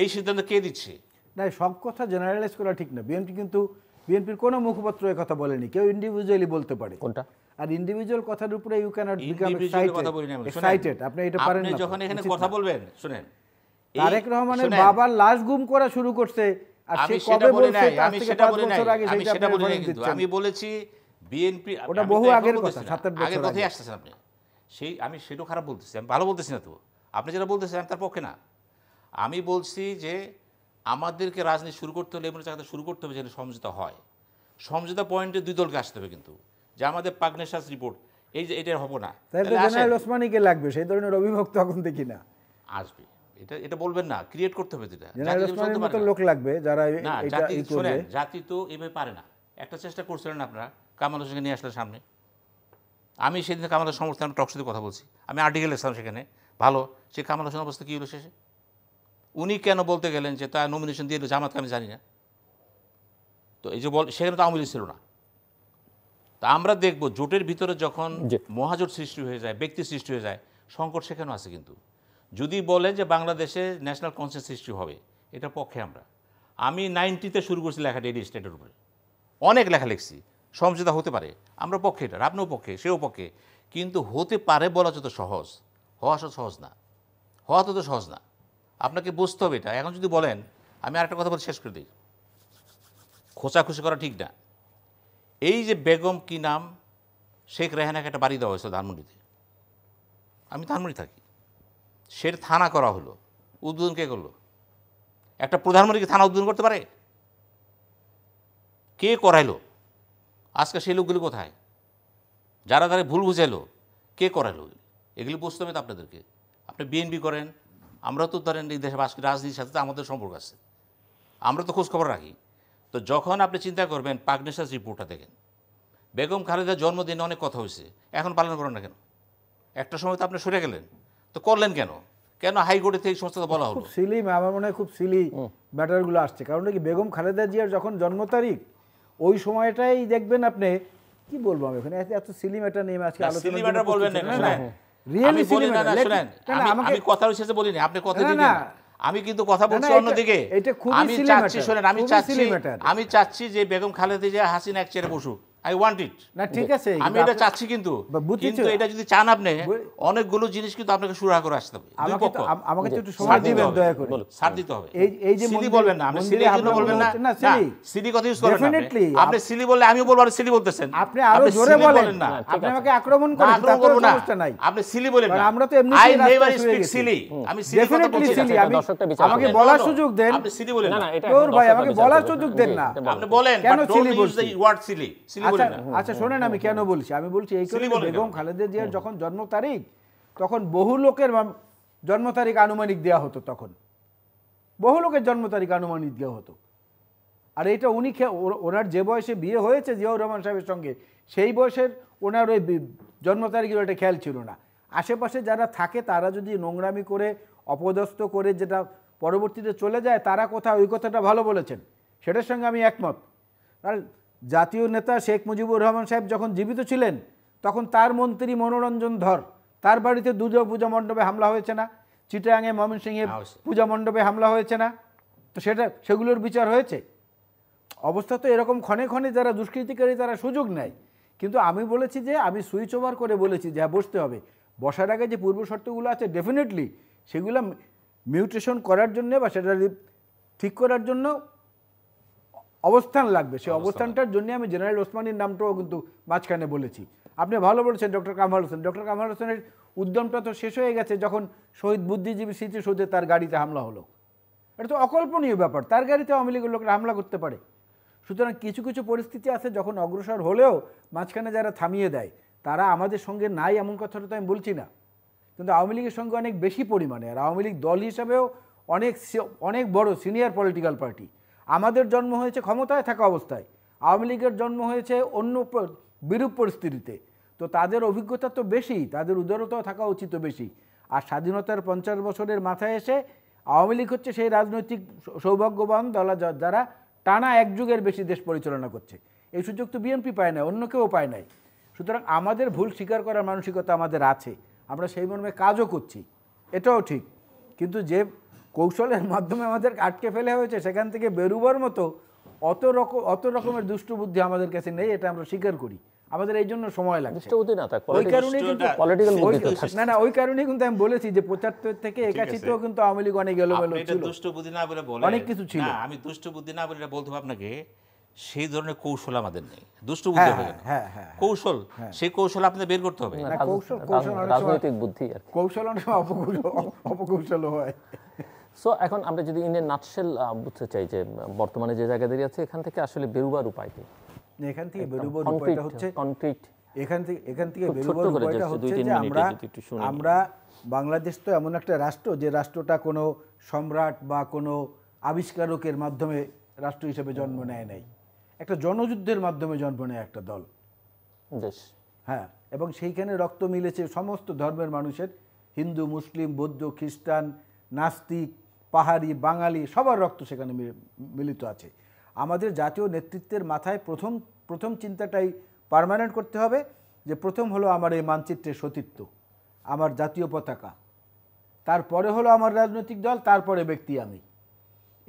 এই সিদ্ধান্ত কে দিচ্ছে না সব কথা জেনারেলাইজ করা ঠিক না বিএনপি কিন্তু বিএনপির কোনো মুখপাত্র কথা বলেনি কেউ ইন্ডিভিজুয়ালি বলতে পারে কোনটা আর ইন্ডিভিজুয়াল কথার উপরে you cannot become excited আপনি এটা পারেন না যখন এখানে কথা বলবেন শুনেন তারেক রহমানের বাবার লাশ গুম করা শুরু করছে আমি বলেছি বিএনপি ওটা বহু আগের কথা আগের কথাই আসতেছেন আপনি সেই আমি সেটাও খারাপ বলতেছি আমি ভালো বলতেছি না তো আপনি যেটা বলতেছেন আমি তার পক্ষে না আমি বলছি যে আমাদেরকে রাজনীতি শুরু করতে হলে এমন শুরু করতে হবে যেটা সমঝোতা হয় সমঝোতা পয়েন্টে দুই দলকে আসতে হবে কিন্তু যে আমাদের পাগনেশাস রিপোর্ট এই যে এটা হবো না তাহলে জেনারেল লাগবে সেই ধরনের অভিভক্ত এখন দেখি না আসবে এটা এটা বলবেন না ক্রিয়েট করতে হবে যেটা লোক লাগবে যারা জাতি তো এভাবে পারে না একটা চেষ্টা করছিলেন আপনারা কামাল হোসেনকে নিয়ে আসলেন সামনে আমি সেদিন কামাল সমর্থন টক সাথে কথা বলছি আমি আর্টিকেল এসেছিলাম সেখানে ভালো সে কামাল হোসেন অবস্থা কী হলো শেষে উনি কেন বলতে গেলেন যে তার নমিনেশন দিয়ে জামাতকে আমি জানি না তো এই যে বল সেখানে তো আওয়ামী ছিল না তা আমরা দেখব জোটের ভিতরে যখন মহাজোট সৃষ্টি হয়ে যায় ব্যক্তি সৃষ্টি হয়ে যায় সংকট সেখানেও আছে কিন্তু যদি বলে যে বাংলাদেশে ন্যাশনাল কনসেন্স সৃষ্টি হবে এটা পক্ষে আমরা আমি নাইনটিতে শুরু করছি লেখা এডি স্টেটের উপরে অনেক লেখা লিখছি সমঝোতা হতে পারে আমরা পক্ষে এটা আপনিও পক্ষে সেও পক্ষে কিন্তু হতে পারে বলা যত সহজ হওয়া সহজ না হওয়া তত সহজ না আপনাকে বুঝতে হবে এটা এখন যদি বলেন আমি আরেকটা কথা বলে শেষ করে দিই খোঁচাখুচি করা ঠিক না এই যে বেগম কি নাম শেখ রেহানাকে একটা বাড়ি দেওয়া হয়েছে ধানমন্ডিতে আমি ধানমন্ডি থাকি সেটা থানা করা হলো উদ্বোধন কে করলো একটা প্রধানমন্ত্রীকে থানা উদ্বোধন করতে পারে কে করাইলো আজকে সেই লোকগুলি কোথায় যারা তারা ভুল বুঝাইলো কে করাইলো এগুলি বুঝতে হবে তো আপনাদেরকে আপনি বিএনপি করেন আমরা তো ধরেন এই দেশে বাস রাজনীতির সাথে তো আমাদের সম্পর্ক আছে আমরা তো খোঁজখবর রাখি তো যখন আপনি চিন্তা করবেন পাকনেশাস রিপোর্টটা দেখেন বেগম খালেদার জন্মদিনে অনেক কথা হয়েছে এখন পালন করেন না কেন একটা সময় তো আপনি সরে গেলেন তো করলেন কেন কেন হাইকোর্টে থেকে সমস্ত বলা হলো সিলি আমার মনে হয় খুব সিলি ম্যাটারগুলো আসছে কারণ কি বেগম খালেদা জিয়ার যখন জন্ম তারিখ ওই সময়টাই দেখবেন আপনি কি বলবো আমি ওখানে এত সিলি ম্যাটার নিয়ে আজকে আলোচনা সিলি ম্যাটার বলবেন না রিয়েলি সিলি ম্যাটার শুনেন আমি কথার শেষে বলিনি আপনি কথা দিবেন আমি কিন্তু কথা বলছি অন্যদিকে আমি চাচ্ছি শোনেন আমি চাচ্ছি আমি চাচ্ছি যে বেগম খালেদা জিয়া হাসিনা এক চেয়ারে বসুক আই ওয়ান্ট ইট না ঠিক আছে আমি এটা চাচ্ছি কিন্তু কিন্তু এটা যদি চান আপনি অনেকগুলো জিনিস কিন্তু আপনাকে সুরাহা করে আসতে হবে দুই পক্ষ আমাকে একটু সময় দিবেন দয়া করে ছাড় দিতে হবে এই এই যে সিলি বলবেন না আপনি সিলি জন্য বলবেন না না সিলি সিলি কথা ইউজ করেন না আপনি সিলি বললে আমিও বলবো আর সিলি বলতেছেন আপনি আরো জোরে বলেন না আপনি আমাকে আক্রমণ করেন আক্রমণ করব না নাই আপনি সিলি বলেন না আমরা তো এমনি আই নেভার স্পিক সিলি আমি সিলি কথা বলছি সিলি আমি আমাকে বলার সুযোগ দেন আপনি সিলি বলেন না না এটা তোর ভাই আমাকে বলার সুযোগ দেন না হ্যাঁ, আপনি বলেন but don't use the word silly আচ্ছা, আচ্ছা হ্যাঁ, শোনেন আমি কেন বলছি আমি বলছি এই কারণে বেগম খালেদা জিয়ার যখন জন্ম তারিখ তখন বহু লোকের জন্ম তারিখ আনুমানিক দেওয়া হতো তখন বহু লোকের জন্ম তারিখ আনুমানিক দেওয়া হতো আর এটা উনি ওনার যে বয়সে বিয়ে হয়েছে জিয়াউর রহমান সাহেবের সঙ্গে সেই বয়সের ওনার ওই জন্ম তারিখের ওটা খেয়াল ছিল না আশেপাশে যারা থাকে তারা যদি নোংরামি করে অপদস্থ করে যেটা পরবর্তীতে চলে যায় তারা কোথায় ওই কথাটা ভালো বলেছেন সেটার সঙ্গে আমি একমত আর জাতীয় নেতা শেখ মুজিবুর রহমান সাহেব যখন জীবিত ছিলেন তখন তার মন্ত্রী মনোরঞ্জন ধর তার বাড়িতে দুর্গা পূজা মণ্ডপে হামলা হয়েছে না চিটাঙে ময়মনসিংহে পূজা মণ্ডপে হামলা হয়েছে না তো সেটা সেগুলোর বিচার হয়েছে অবস্থা তো এরকম ক্ষণে ক্ষণে যারা দুষ্কৃতিকারী তারা সুযোগ নেয় কিন্তু আমি বলেছি যে আমি সুইচ ওভার করে বলেছি যে হ্যাঁ বসতে হবে বসার আগে যে পূর্ব শর্তগুলো আছে ডেফিনেটলি সেগুলো মিউটেশন করার জন্য বা সেটা ঠিক করার জন্য অবস্থান লাগবে সেই অবস্থানটার জন্য আমি জেনারেল ওসমানির নামটাও কিন্তু মাঝখানে বলেছি আপনি ভালো বলেছেন ডক্টর কামাল হোসেন ডক্টর কামাল হোসেনের উদ্যমটা তো শেষ হয়ে গেছে যখন শহীদ বুদ্ধিজীবী স্মৃতিসৌধে তার গাড়িতে হামলা হলো এটা তো অকল্পনীয় ব্যাপার তার গাড়িতে আওয়ামী লীগের লোকরা হামলা করতে পারে সুতরাং কিছু কিছু পরিস্থিতি আছে যখন অগ্রসর হলেও মাঝখানে যারা থামিয়ে দেয় তারা আমাদের সঙ্গে নাই এমন কথাটা তো আমি বলছি না কিন্তু আওয়ামী লীগের সঙ্গে অনেক বেশি পরিমাণে আর আওয়ামী লীগ দল হিসাবেও অনেক অনেক বড় সিনিয়র পলিটিক্যাল পার্টি আমাদের জন্ম হয়েছে ক্ষমতায় থাকা অবস্থায় আওয়ামী লীগের জন্ম হয়েছে অন্য বিরূপ পরিস্থিতিতে তো তাদের অভিজ্ঞতা তো বেশি তাদের উদারতাও থাকা উচিত বেশি আর স্বাধীনতার পঞ্চাশ বছরের মাথায় এসে আওয়ামী লীগ হচ্ছে সেই রাজনৈতিক সৌভাগ্যবান দলা যারা টানা এক যুগের বেশি দেশ পরিচালনা করছে এই সুযোগ তো বিএনপি পায় না অন্য কেউ পায় নাই সুতরাং আমাদের ভুল স্বীকার করার মানসিকতা আমাদের আছে আমরা সেই মর্মে কাজও করছি এটাও ঠিক কিন্তু যে কৌশলের মাধ্যমে আমাদের আটকে ফেলে হয়েছে সেখান থেকে বেরুবার মতো অত রকম অত রকমের দুষ্ট বুদ্ধি আমাদের কাছে নেই এটা আমরা স্বীকার করি আমাদের এই জন্য সময় লাগছে না না ওই কারণে কিন্তু আমি বলেছি যে পঁচাত্তর থেকে একাশিতেও কিন্তু আওয়ামী লীগ অনেক গেল ছিল দুষ্টবুদ্ধি না বলে অনেক কিছু ছিল আমি দুষ্ট বুদ্ধি না বলে বলতে আপনাকে সেই ধরনের কৌশল আমাদের নেই দুষ্টবুদ্ধি হ্যাঁ, হবে হ্যাঁ, হ্যাঁ, কৌশল সেই কৌশল আপনাদের বের করতে হবে কৌশল কৌশল রাজনৈতিক বুদ্ধি কৌশল অনেক অপকৌশল অপকৌশল হয় সো এখন আমরা যদি ইন্ডিয়ান নাটসেল বুঝতে চাই যে বর্তমানে যে জায়গা দাঁড়িয়ে আছে এখান থেকে আসলে বেরোবার উপায় কি এখান থেকে বেরোবার উপায়টা হচ্ছে কনক্রিট এখান থেকে এখান থেকে বেরোবার উপায়টা হচ্ছে যে আমরা আমরা বাংলাদেশ তো এমন একটা রাষ্ট্র যে রাষ্ট্রটা কোনো সম্রাট বা কোনো আবিষ্কারকের মাধ্যমে রাষ্ট্র হিসেবে জন্ম নেয় নাই একটা জনযুদ্ধের মাধ্যমে জন্ম নেয় একটা দল দেশ হ্যাঁ এবং সেইখানে রক্ত মিলেছে সমস্ত ধর্মের মানুষের হিন্দু মুসলিম বৌদ্ধ খ্রিস্টান নাস্তিক পাহাড়ি বাঙালি সবার রক্ত সেখানে মিলিত আছে আমাদের জাতীয় নেতৃত্বের মাথায় প্রথম প্রথম চিন্তাটাই পারমানেন্ট করতে হবে যে প্রথম হলো আমার এই মানচিত্রের সতীত্ব আমার জাতীয় পতাকা তারপরে হলো আমার রাজনৈতিক দল তারপরে ব্যক্তি আমি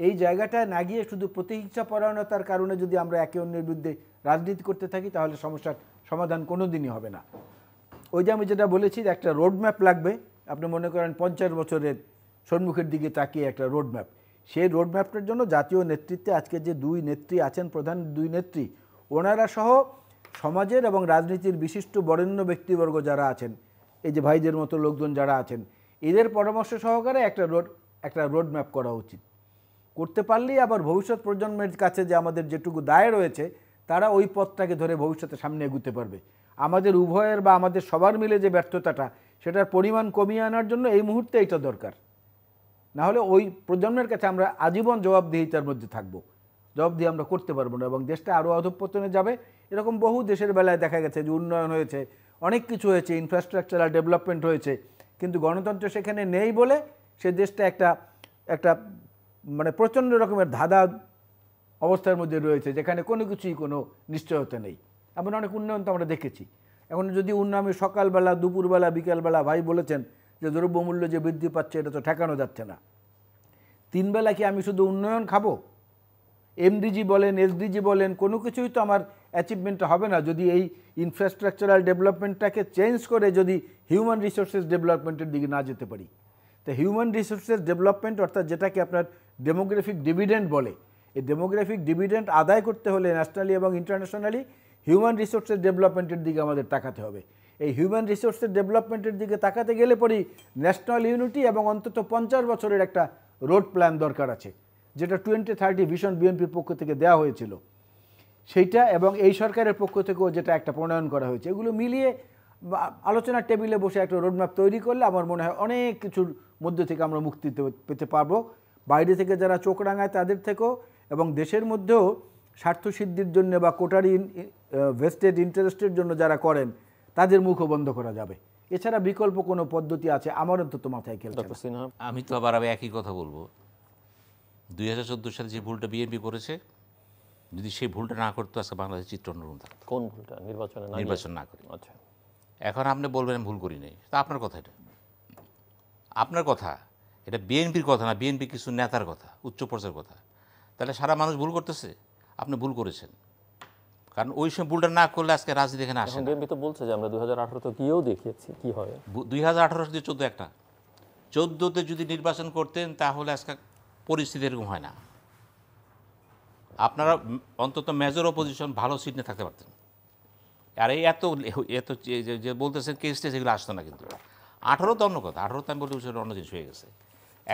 এই জায়গাটায় না গিয়ে শুধু প্রতিহিংসা পরায়ণতার কারণে যদি আমরা একে অন্যের বিরুদ্ধে রাজনীতি করতে থাকি তাহলে সমস্যার সমাধান কোনো দিনই হবে না ওই যে আমি যেটা বলেছি একটা রোডম্যাপ লাগবে আপনি মনে করেন পঞ্চাশ বছরের সন্মুখের দিকে তাকিয়ে একটা রোডম্যাপ সেই রোডম্যাপটার জন্য জাতীয় নেতৃত্বে আজকে যে দুই নেত্রী আছেন প্রধান দুই নেত্রী ওনারা সহ সমাজের এবং রাজনীতির বিশিষ্ট বরেণ্য ব্যক্তিবর্গ যারা আছেন এই যে ভাইদের মতো লোকজন যারা আছেন এদের পরামর্শ সহকারে একটা রোড একটা রোডম্যাপ করা উচিত করতে পারলেই আবার ভবিষ্যৎ প্রজন্মের কাছে যে আমাদের যেটুকু দায় রয়েছে তারা ওই পথটাকে ধরে ভবিষ্যতে সামনে এগুতে পারবে আমাদের উভয়ের বা আমাদের সবার মিলে যে ব্যর্থতাটা সেটার পরিমাণ কমিয়ে আনার জন্য এই মুহূর্তে এটা দরকার না হলে ওই প্রজন্মের কাছে আমরা আজীবন জবাবদিহিতার মধ্যে থাকবো জবাবদিহি আমরা করতে পারবো না এবং দেশটা আরও অধঃপতনে যাবে এরকম বহু দেশের বেলায় দেখা গেছে যে উন্নয়ন হয়েছে অনেক কিছু হয়েছে ইনফ্রাস্ট্রাকচারাল ডেভেলপমেন্ট হয়েছে কিন্তু গণতন্ত্র সেখানে নেই বলে সে দেশটা একটা একটা মানে প্রচণ্ড রকমের ধাঁধা অবস্থার মধ্যে রয়েছে যেখানে কোনো কিছুই কোনো নিশ্চয়তা নেই এমন অনেক উন্নয়ন তো আমরা দেখেছি এখন যদি উন্নয়ন সকালবেলা দুপুরবেলা বিকালবেলা ভাই বলেছেন যে দ্রব্যমূল্য যে বৃদ্ধি পাচ্ছে এটা তো ঠেকানো যাচ্ছে না তিনবেলা কি আমি শুধু উন্নয়ন খাব এমডিজি বলেন এসডিজি বলেন কোনো কিছুই তো আমার অ্যাচিভমেন্ট হবে না যদি এই ইনফ্রাস্ট্রাকচারাল ডেভেলপমেন্টটাকে চেঞ্জ করে যদি হিউম্যান রিসোর্সেস ডেভেলপমেন্টের দিকে না যেতে পারি তো হিউম্যান রিসোর্সেস ডেভেলপমেন্ট অর্থাৎ যেটাকে আপনার ডেমোগ্রাফিক ডিভিডেন্ট বলে এই ডেমোগ্রাফিক ডিভিডেন্ট আদায় করতে হলে ন্যাশনালি এবং ইন্টারন্যাশনালি হিউম্যান রিসোর্সেস ডেভেলপমেন্টের দিকে আমাদের তাকাতে হবে এই হিউম্যান রিসোর্সের ডেভেলপমেন্টের দিকে তাকাতে গেলে পরই ন্যাশনাল ইউনিটি এবং অন্তত পঞ্চাশ বছরের একটা রোড প্ল্যান দরকার আছে যেটা টোয়েন্টি থার্টি ভিশন বিএনপির পক্ষ থেকে দেওয়া হয়েছিল সেইটা এবং এই সরকারের পক্ষ থেকেও যেটা একটা প্রণয়ন করা হয়েছে এগুলো মিলিয়ে আলোচনার টেবিলে বসে একটা রোডম্যাপ তৈরি করলে আমার মনে হয় অনেক কিছুর মধ্যে থেকে আমরা মুক্তি পেতে পারবো বাইরে থেকে যারা চোখ রাঙায় তাদের থেকেও এবং দেশের মধ্যেও স্বার্থসিদ্ধির জন্য বা কোটারি ভেস্টেড ইন্টারেস্টের জন্য যারা করেন তাদের মুখও বন্ধ করা যাবে এছাড়া বিকল্প কোনো পদ্ধতি আছে আমার অন্তত মাথায় খেলছে আমি তো আবার আমি একই কথা বলবো দুই হাজার চোদ্দো সালে যে ভুলটা বিএনপি করেছে যদি সেই ভুলটা না করতো আজকে বাংলাদেশ চিত্র অন্যরকম কোন ভুলটা নির্বাচন নির্বাচন না করে আচ্ছা এখন আপনি বলবেন ভুল করি নাই তা আপনার কথা এটা আপনার কথা এটা বিএনপির কথা না বিএনপি কিছু নেতার কথা উচ্চ পর্যায়ের কথা তাহলে সারা মানুষ ভুল করতেছে আপনি ভুল করেছেন কারণ ওই সময় বুলটা না করলে আজকে রাজনীতি এখানে আসে বিএনপি তো বলছে যে আমরা দুই হাজার তো গিয়েও দেখিয়েছি কি হয় দুই হাজার আঠারো দিয়ে চোদ্দো একটা চোদ্দোতে যদি নির্বাচন করতেন তাহলে আজকে পরিস্থিতি এরকম হয় না আপনারা অন্তত মেজর অপোজিশন ভালো সিট নিয়ে থাকতে পারতেন আর এই এত এত যে বলতেছেন কেস টেস এগুলো আসতো না কিন্তু আঠারো তো অন্য কথা আঠারো তো আমি বলতে অন্য জিনিস হয়ে গেছে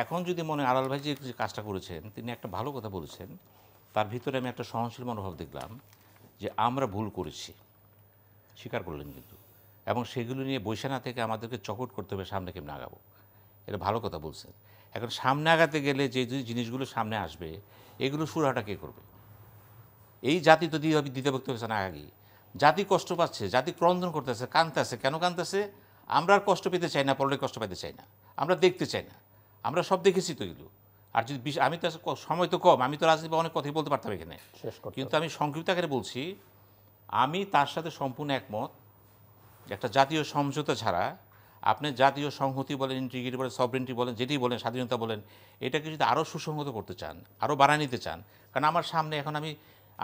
এখন যদি মনে হয় ভাই যে কাজটা করেছেন তিনি একটা ভালো কথা বলেছেন তার ভিতরে আমি একটা সহনশীল মনোভাব দেখলাম যে আমরা ভুল করেছি স্বীকার করলেন কিন্তু এবং সেগুলো নিয়ে বৈশা না থেকে আমাদেরকে চকট করতে হবে সামনে কেমন আগাবো এটা ভালো কথা বলছেন এখন সামনে আগাতে গেলে যে জিনিসগুলো সামনে আসবে এগুলো সুরাটা কে করবে এই জাতি তো দিয়ে দ্বিধাবি দ্বিধাভক্ত হয়েছে না আগে জাতি কষ্ট পাচ্ছে জাতি ক্রন্দন করতেছে কাঁদতেছে কেন কাঁদতেছে আমরা আর কষ্ট পেতে চাই না পরলে কষ্ট পেতে চাই না আমরা দেখতে চাই না আমরা সব দেখেছি তো এগুলো আর যদি আমি তো সময় তো কম আমি তো রাজনীতি অনেক কথাই বলতে পারতাম এখানে কিন্তু আমি সংক্ষিপ্ত আকারে বলছি আমি তার সাথে সম্পূর্ণ একমত একটা জাতীয় সমঝোতা ছাড়া আপনি জাতীয় সংহতি বলেন ইন্টিগ্রিটি বলেন সভরেন্টি বলেন যেটি বলেন স্বাধীনতা বলেন এটাকে যদি আরও সুসংহত করতে চান আরও বাড়া নিতে চান কারণ আমার সামনে এখন আমি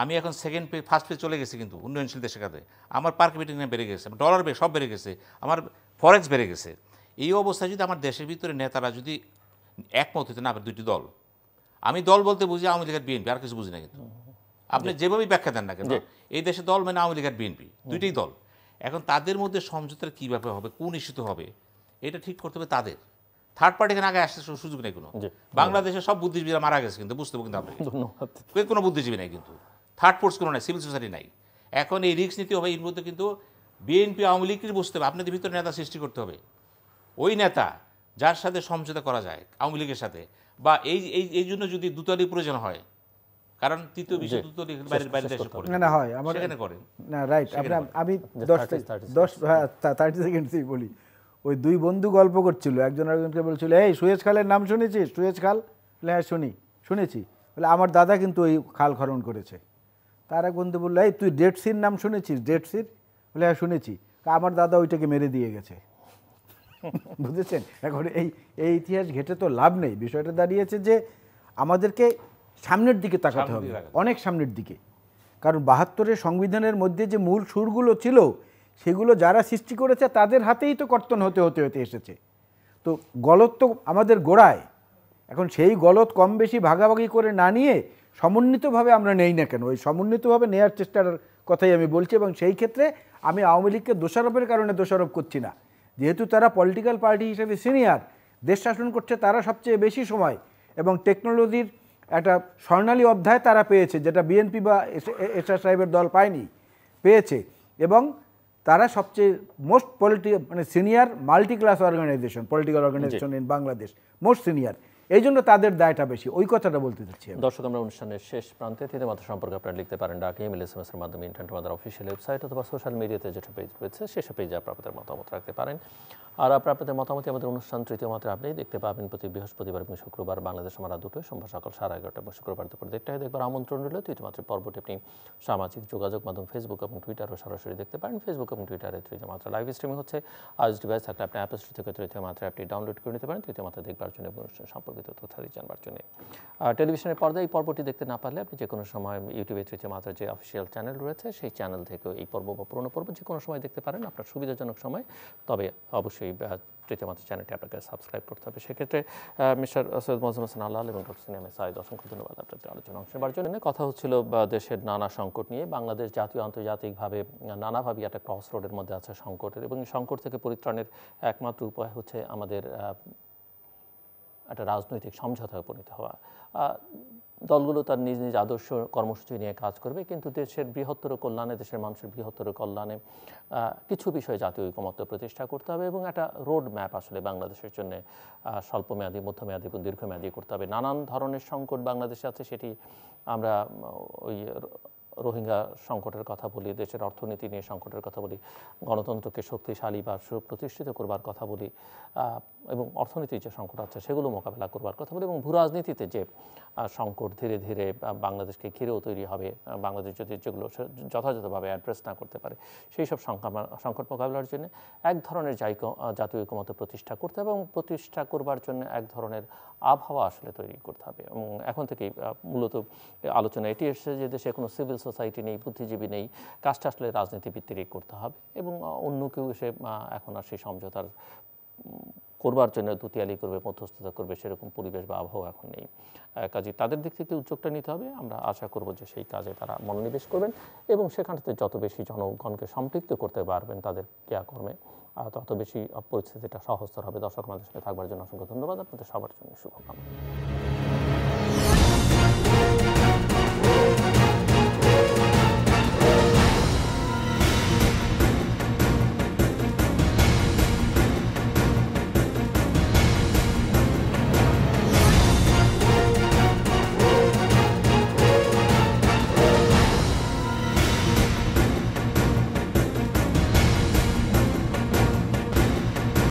আমি এখন সেকেন্ড পে ফার্স্ট পে চলে গেছি কিন্তু উন্নয়নশীল দেশের কাছে আমার পার্ক বেটিং বেড়ে গেছে ডলার বে সব বেড়ে গেছে আমার ফরেক্স বেড়ে গেছে এই অবস্থায় যদি আমার দেশের ভিতরে নেতারা যদি একমত হতে না আবার দুটি দল আমি দল বলতে বুঝি আওয়ামী লীগের বিএনপি আর কিছু বুঝি না কিন্তু আপনি যেভাবেই ব্যাখ্যা দেন না কেন এই দেশে দল মানে আওয়ামী লীগের বিএনপি দুইটাই দল এখন তাদের মধ্যে সমঝোতার কীভাবে হবে কোন ইস্যুতে হবে এটা ঠিক করতে হবে তাদের থার্ড পার্টি এখানে আগে আসতে সুযোগ নেই কোনো বাংলাদেশে সব বুদ্ধিজীবীরা মারা গেছে কিন্তু বুঝতে হবে কিন্তু আপনাকে কোনো বুদ্ধিজীবী নাই কিন্তু থার্ড ফোর্স কোনো নাই সিভিল সোসাইটি নাই এখন এই রিক্স নীতি হবে এর মধ্যে কিন্তু বিএনপি আওয়ামী লীগকে বুঝতে হবে আপনাদের ভিতরে নেতা সৃষ্টি করতে হবে ওই নেতা যার সাথে সমঝোতা করা যায় আওয়ামী লীগের সাথে বা এই এই এই জন্য যদি দুতলি প্রয়োজন হয় কারণ তৃতীয় বিশ্ব দুতলই বাইরের বাইরে দেশে করে না হয় আমরা সেখানে করে না রাইট আমি 10 10 হ্যাঁ 30 সেকেন্ডসই বলি ওই দুই বন্ধু গল্প করছিল একজন আরেকজনকে বলছিল এই সুয়েজ খালের নাম শুনেছিস সুয়েজ খাল হ্যাঁ শুনি শুনেছি বলে আমার দাদা কিন্তু ওই খাল খনন করেছে তার এক বন্ধু বললো এই তুই ডেড সির নাম শুনেছিস ডেড সির বলে হ্যাঁ শুনেছি আমার দাদা ওইটাকে মেরে দিয়ে গেছে বুঝেছেন এখন এই এই ইতিহাস ঘেটে তো লাভ নেই বিষয়টা দাঁড়িয়েছে যে আমাদেরকে সামনের দিকে তাকাতে হবে অনেক সামনের দিকে কারণ বাহাত্তরের সংবিধানের মধ্যে যে মূল সুরগুলো ছিল সেগুলো যারা সৃষ্টি করেছে তাদের হাতেই তো কর্তন হতে হতে হতে এসেছে তো গলত তো আমাদের গোড়ায় এখন সেই গলত কম বেশি ভাগাভাগি করে না নিয়ে সমন্বিতভাবে আমরা নেই না কেন ওই সমন্বিতভাবে নেওয়ার চেষ্টার কথাই আমি বলছি এবং সেই ক্ষেত্রে আমি আওয়ামী লীগকে দোষারোপের কারণে দোষারোপ করছি না যেহেতু তারা পলিটিক্যাল পার্টি হিসেবে সিনিয়র দেশ শাসন করছে তারা সবচেয়ে বেশি সময় এবং টেকনোলজির একটা স্বর্ণালী অধ্যায় তারা পেয়েছে যেটা বিএনপি বা এসআর সাহেবের দল পায়নি পেয়েছে এবং তারা সবচেয়ে মোস্ট পলিটি মানে senior multi class organisation political organisation in Bangladesh most senior এই জন্য তাদের দায়টা বেশি ওই কথাটা বলতে চাচ্ছি দর্শক আমরা অনুষ্ঠানের শেষ প্রান্তে তিনের মাত্র সম্পর্কে আপনারা লিখতে পারেন ডাকে ইমেল এস এম এর মাধ্যমে ইন্টারনেট আমাদের অফিসিয়াল ওয়েবসাইট অথবা সোশ্যাল মিডিয়াতে যেটা পেজ রয়েছে সেসব পেজে আপনাদের মতামত রাখতে পারেন আর আপনার আপনাদের মতামত আমাদের অনুষ্ঠান তৃতীয় মাত্রা আপনি দেখতে পাবেন প্রতি বৃহস্পতিবার এবং শুক্রবার বাংলাদেশ সময় দুটো সোমবার সকাল সাড়ে এগারোটা এবং শুক্রবার দুপুর হয় দেখবার আমন্ত্রণ রইল তৃতীয় মাত্রা পর্বটি আপনি সামাজিক যোগাযোগ মাধ্যম ফেসবুক এবং টুইটারও সরাসরি দেখতে পারেন ফেসবুক এবং টুইটারে তৃতীয় মাত্রা লাইভ স্ট্রিমিং হচ্ছে আর ডিভাইস থাকলে আপনি অ্যাপস থেকে তৃতীয় মাত্রা অ্যাপটি ডাউনলোড করে নিতে পারেন তৃতীয় মাত্রা দেখবার জন্য এবং অনুষ্ঠান সম্পর্কিত তথ্যাদি জানবার জন্য টেলিভিশনের পর্দায় এই পর্বটি দেখতে না পারলে আপনি যে কোনো সময় ইউটিউবে তৃতীয় মাত্রা যে অফিসিয়াল চ্যানেল রয়েছে সেই চ্যানেল থেকে এই পর্ব বা পুরনো পর্ব যে কোনো সময় দেখতে পারেন আপনার সুবিধাজনক সময় তবে অবশ্যই অবশ্যই তৃতীয় মাত্র চ্যানেলটি আপনাকে সাবস্ক্রাইব করতে হবে সেক্ষেত্রে মিস্টার সৈয়দ মজুম হাসান আল্লাহ এবং ডক্টর সিনিয়া সাইদ অসংখ্য ধন্যবাদ আপনাদের আলোচনা অংশ নেবার জন্য কথা হচ্ছিল দেশের নানা সংকট নিয়ে বাংলাদেশ জাতীয় আন্তর্জাতিকভাবে নানাভাবে একটা ক্রস রোডের মধ্যে আছে সংকটের এবং সংকট থেকে পরিত্রাণের একমাত্র উপায় হচ্ছে আমাদের একটা রাজনৈতিক সমঝোতায় উপনীত হওয়া দলগুলো তার নিজ নিজ আদর্শ কর্মসূচি নিয়ে কাজ করবে কিন্তু দেশের বৃহত্তর কল্যাণে দেশের মানুষের বৃহত্তর কল্যাণে কিছু বিষয়ে জাতীয় ঐকমত্য প্রতিষ্ঠা করতে হবে এবং একটা রোড ম্যাপ আসলে বাংলাদেশের জন্য স্বল্পমেয়াদী মধ্যমেয়াদী এবং দীর্ঘমেয়াদী করতে হবে নানান ধরনের সংকট বাংলাদেশে আছে সেটি আমরা ওই রোহিঙ্গা সংকটের কথা বলি দেশের অর্থনীতি নিয়ে সংকটের কথা বলি গণতন্ত্রকে শক্তিশালী বা সুপ্রতিষ্ঠিত করবার কথা বলি এবং অর্থনীতির যে সংকট আছে সেগুলো মোকাবেলা করবার কথা বলি এবং ভূরাজনীতিতে যে সংকট ধীরে ধীরে বাংলাদেশকে ঘিরেও তৈরি হবে বাংলাদেশ যদি যেগুলো যথাযথভাবে অ্যাড্রেস না করতে পারে সেই সব সংকট মোকাবেলার জন্য এক ধরনের জাতীয় ঐক্যমত প্রতিষ্ঠা করতে হবে এবং প্রতিষ্ঠা করবার জন্য এক ধরনের আবহাওয়া আসলে তৈরি করতে হবে এবং এখন থেকেই মূলত আলোচনা এটি এসেছে যে দেশে কোনো সিভিল সোসাইটি নেই বুদ্ধিজীবী নেই কাজটা আসলে রাজনীতিভিত্তিরই করতে হবে এবং অন্য কেউ এসে এখন আর সেই সমঝোতার করবার জন্য দুতিয়ালি করবে মধ্যস্থতা করবে সেরকম পরিবেশ বা আবহাওয়া এখন নেই কাজে তাদের দিক থেকে উদ্যোগটা নিতে হবে আমরা আশা করব যে সেই কাজে তারা মনোনিবেশ করবেন এবং সেখানটাতে যত বেশি জনগণকে সম্পৃক্ত করতে পারবেন তাদের ক্রিয়াকর্মে তত বেশি পরিস্থিতিটা সহজতর হবে দর্শক আমাদের সঙ্গে থাকবার জন্য অসংখ্য ধন্যবাদ আপনাদের সবার জন্য শুভকামনা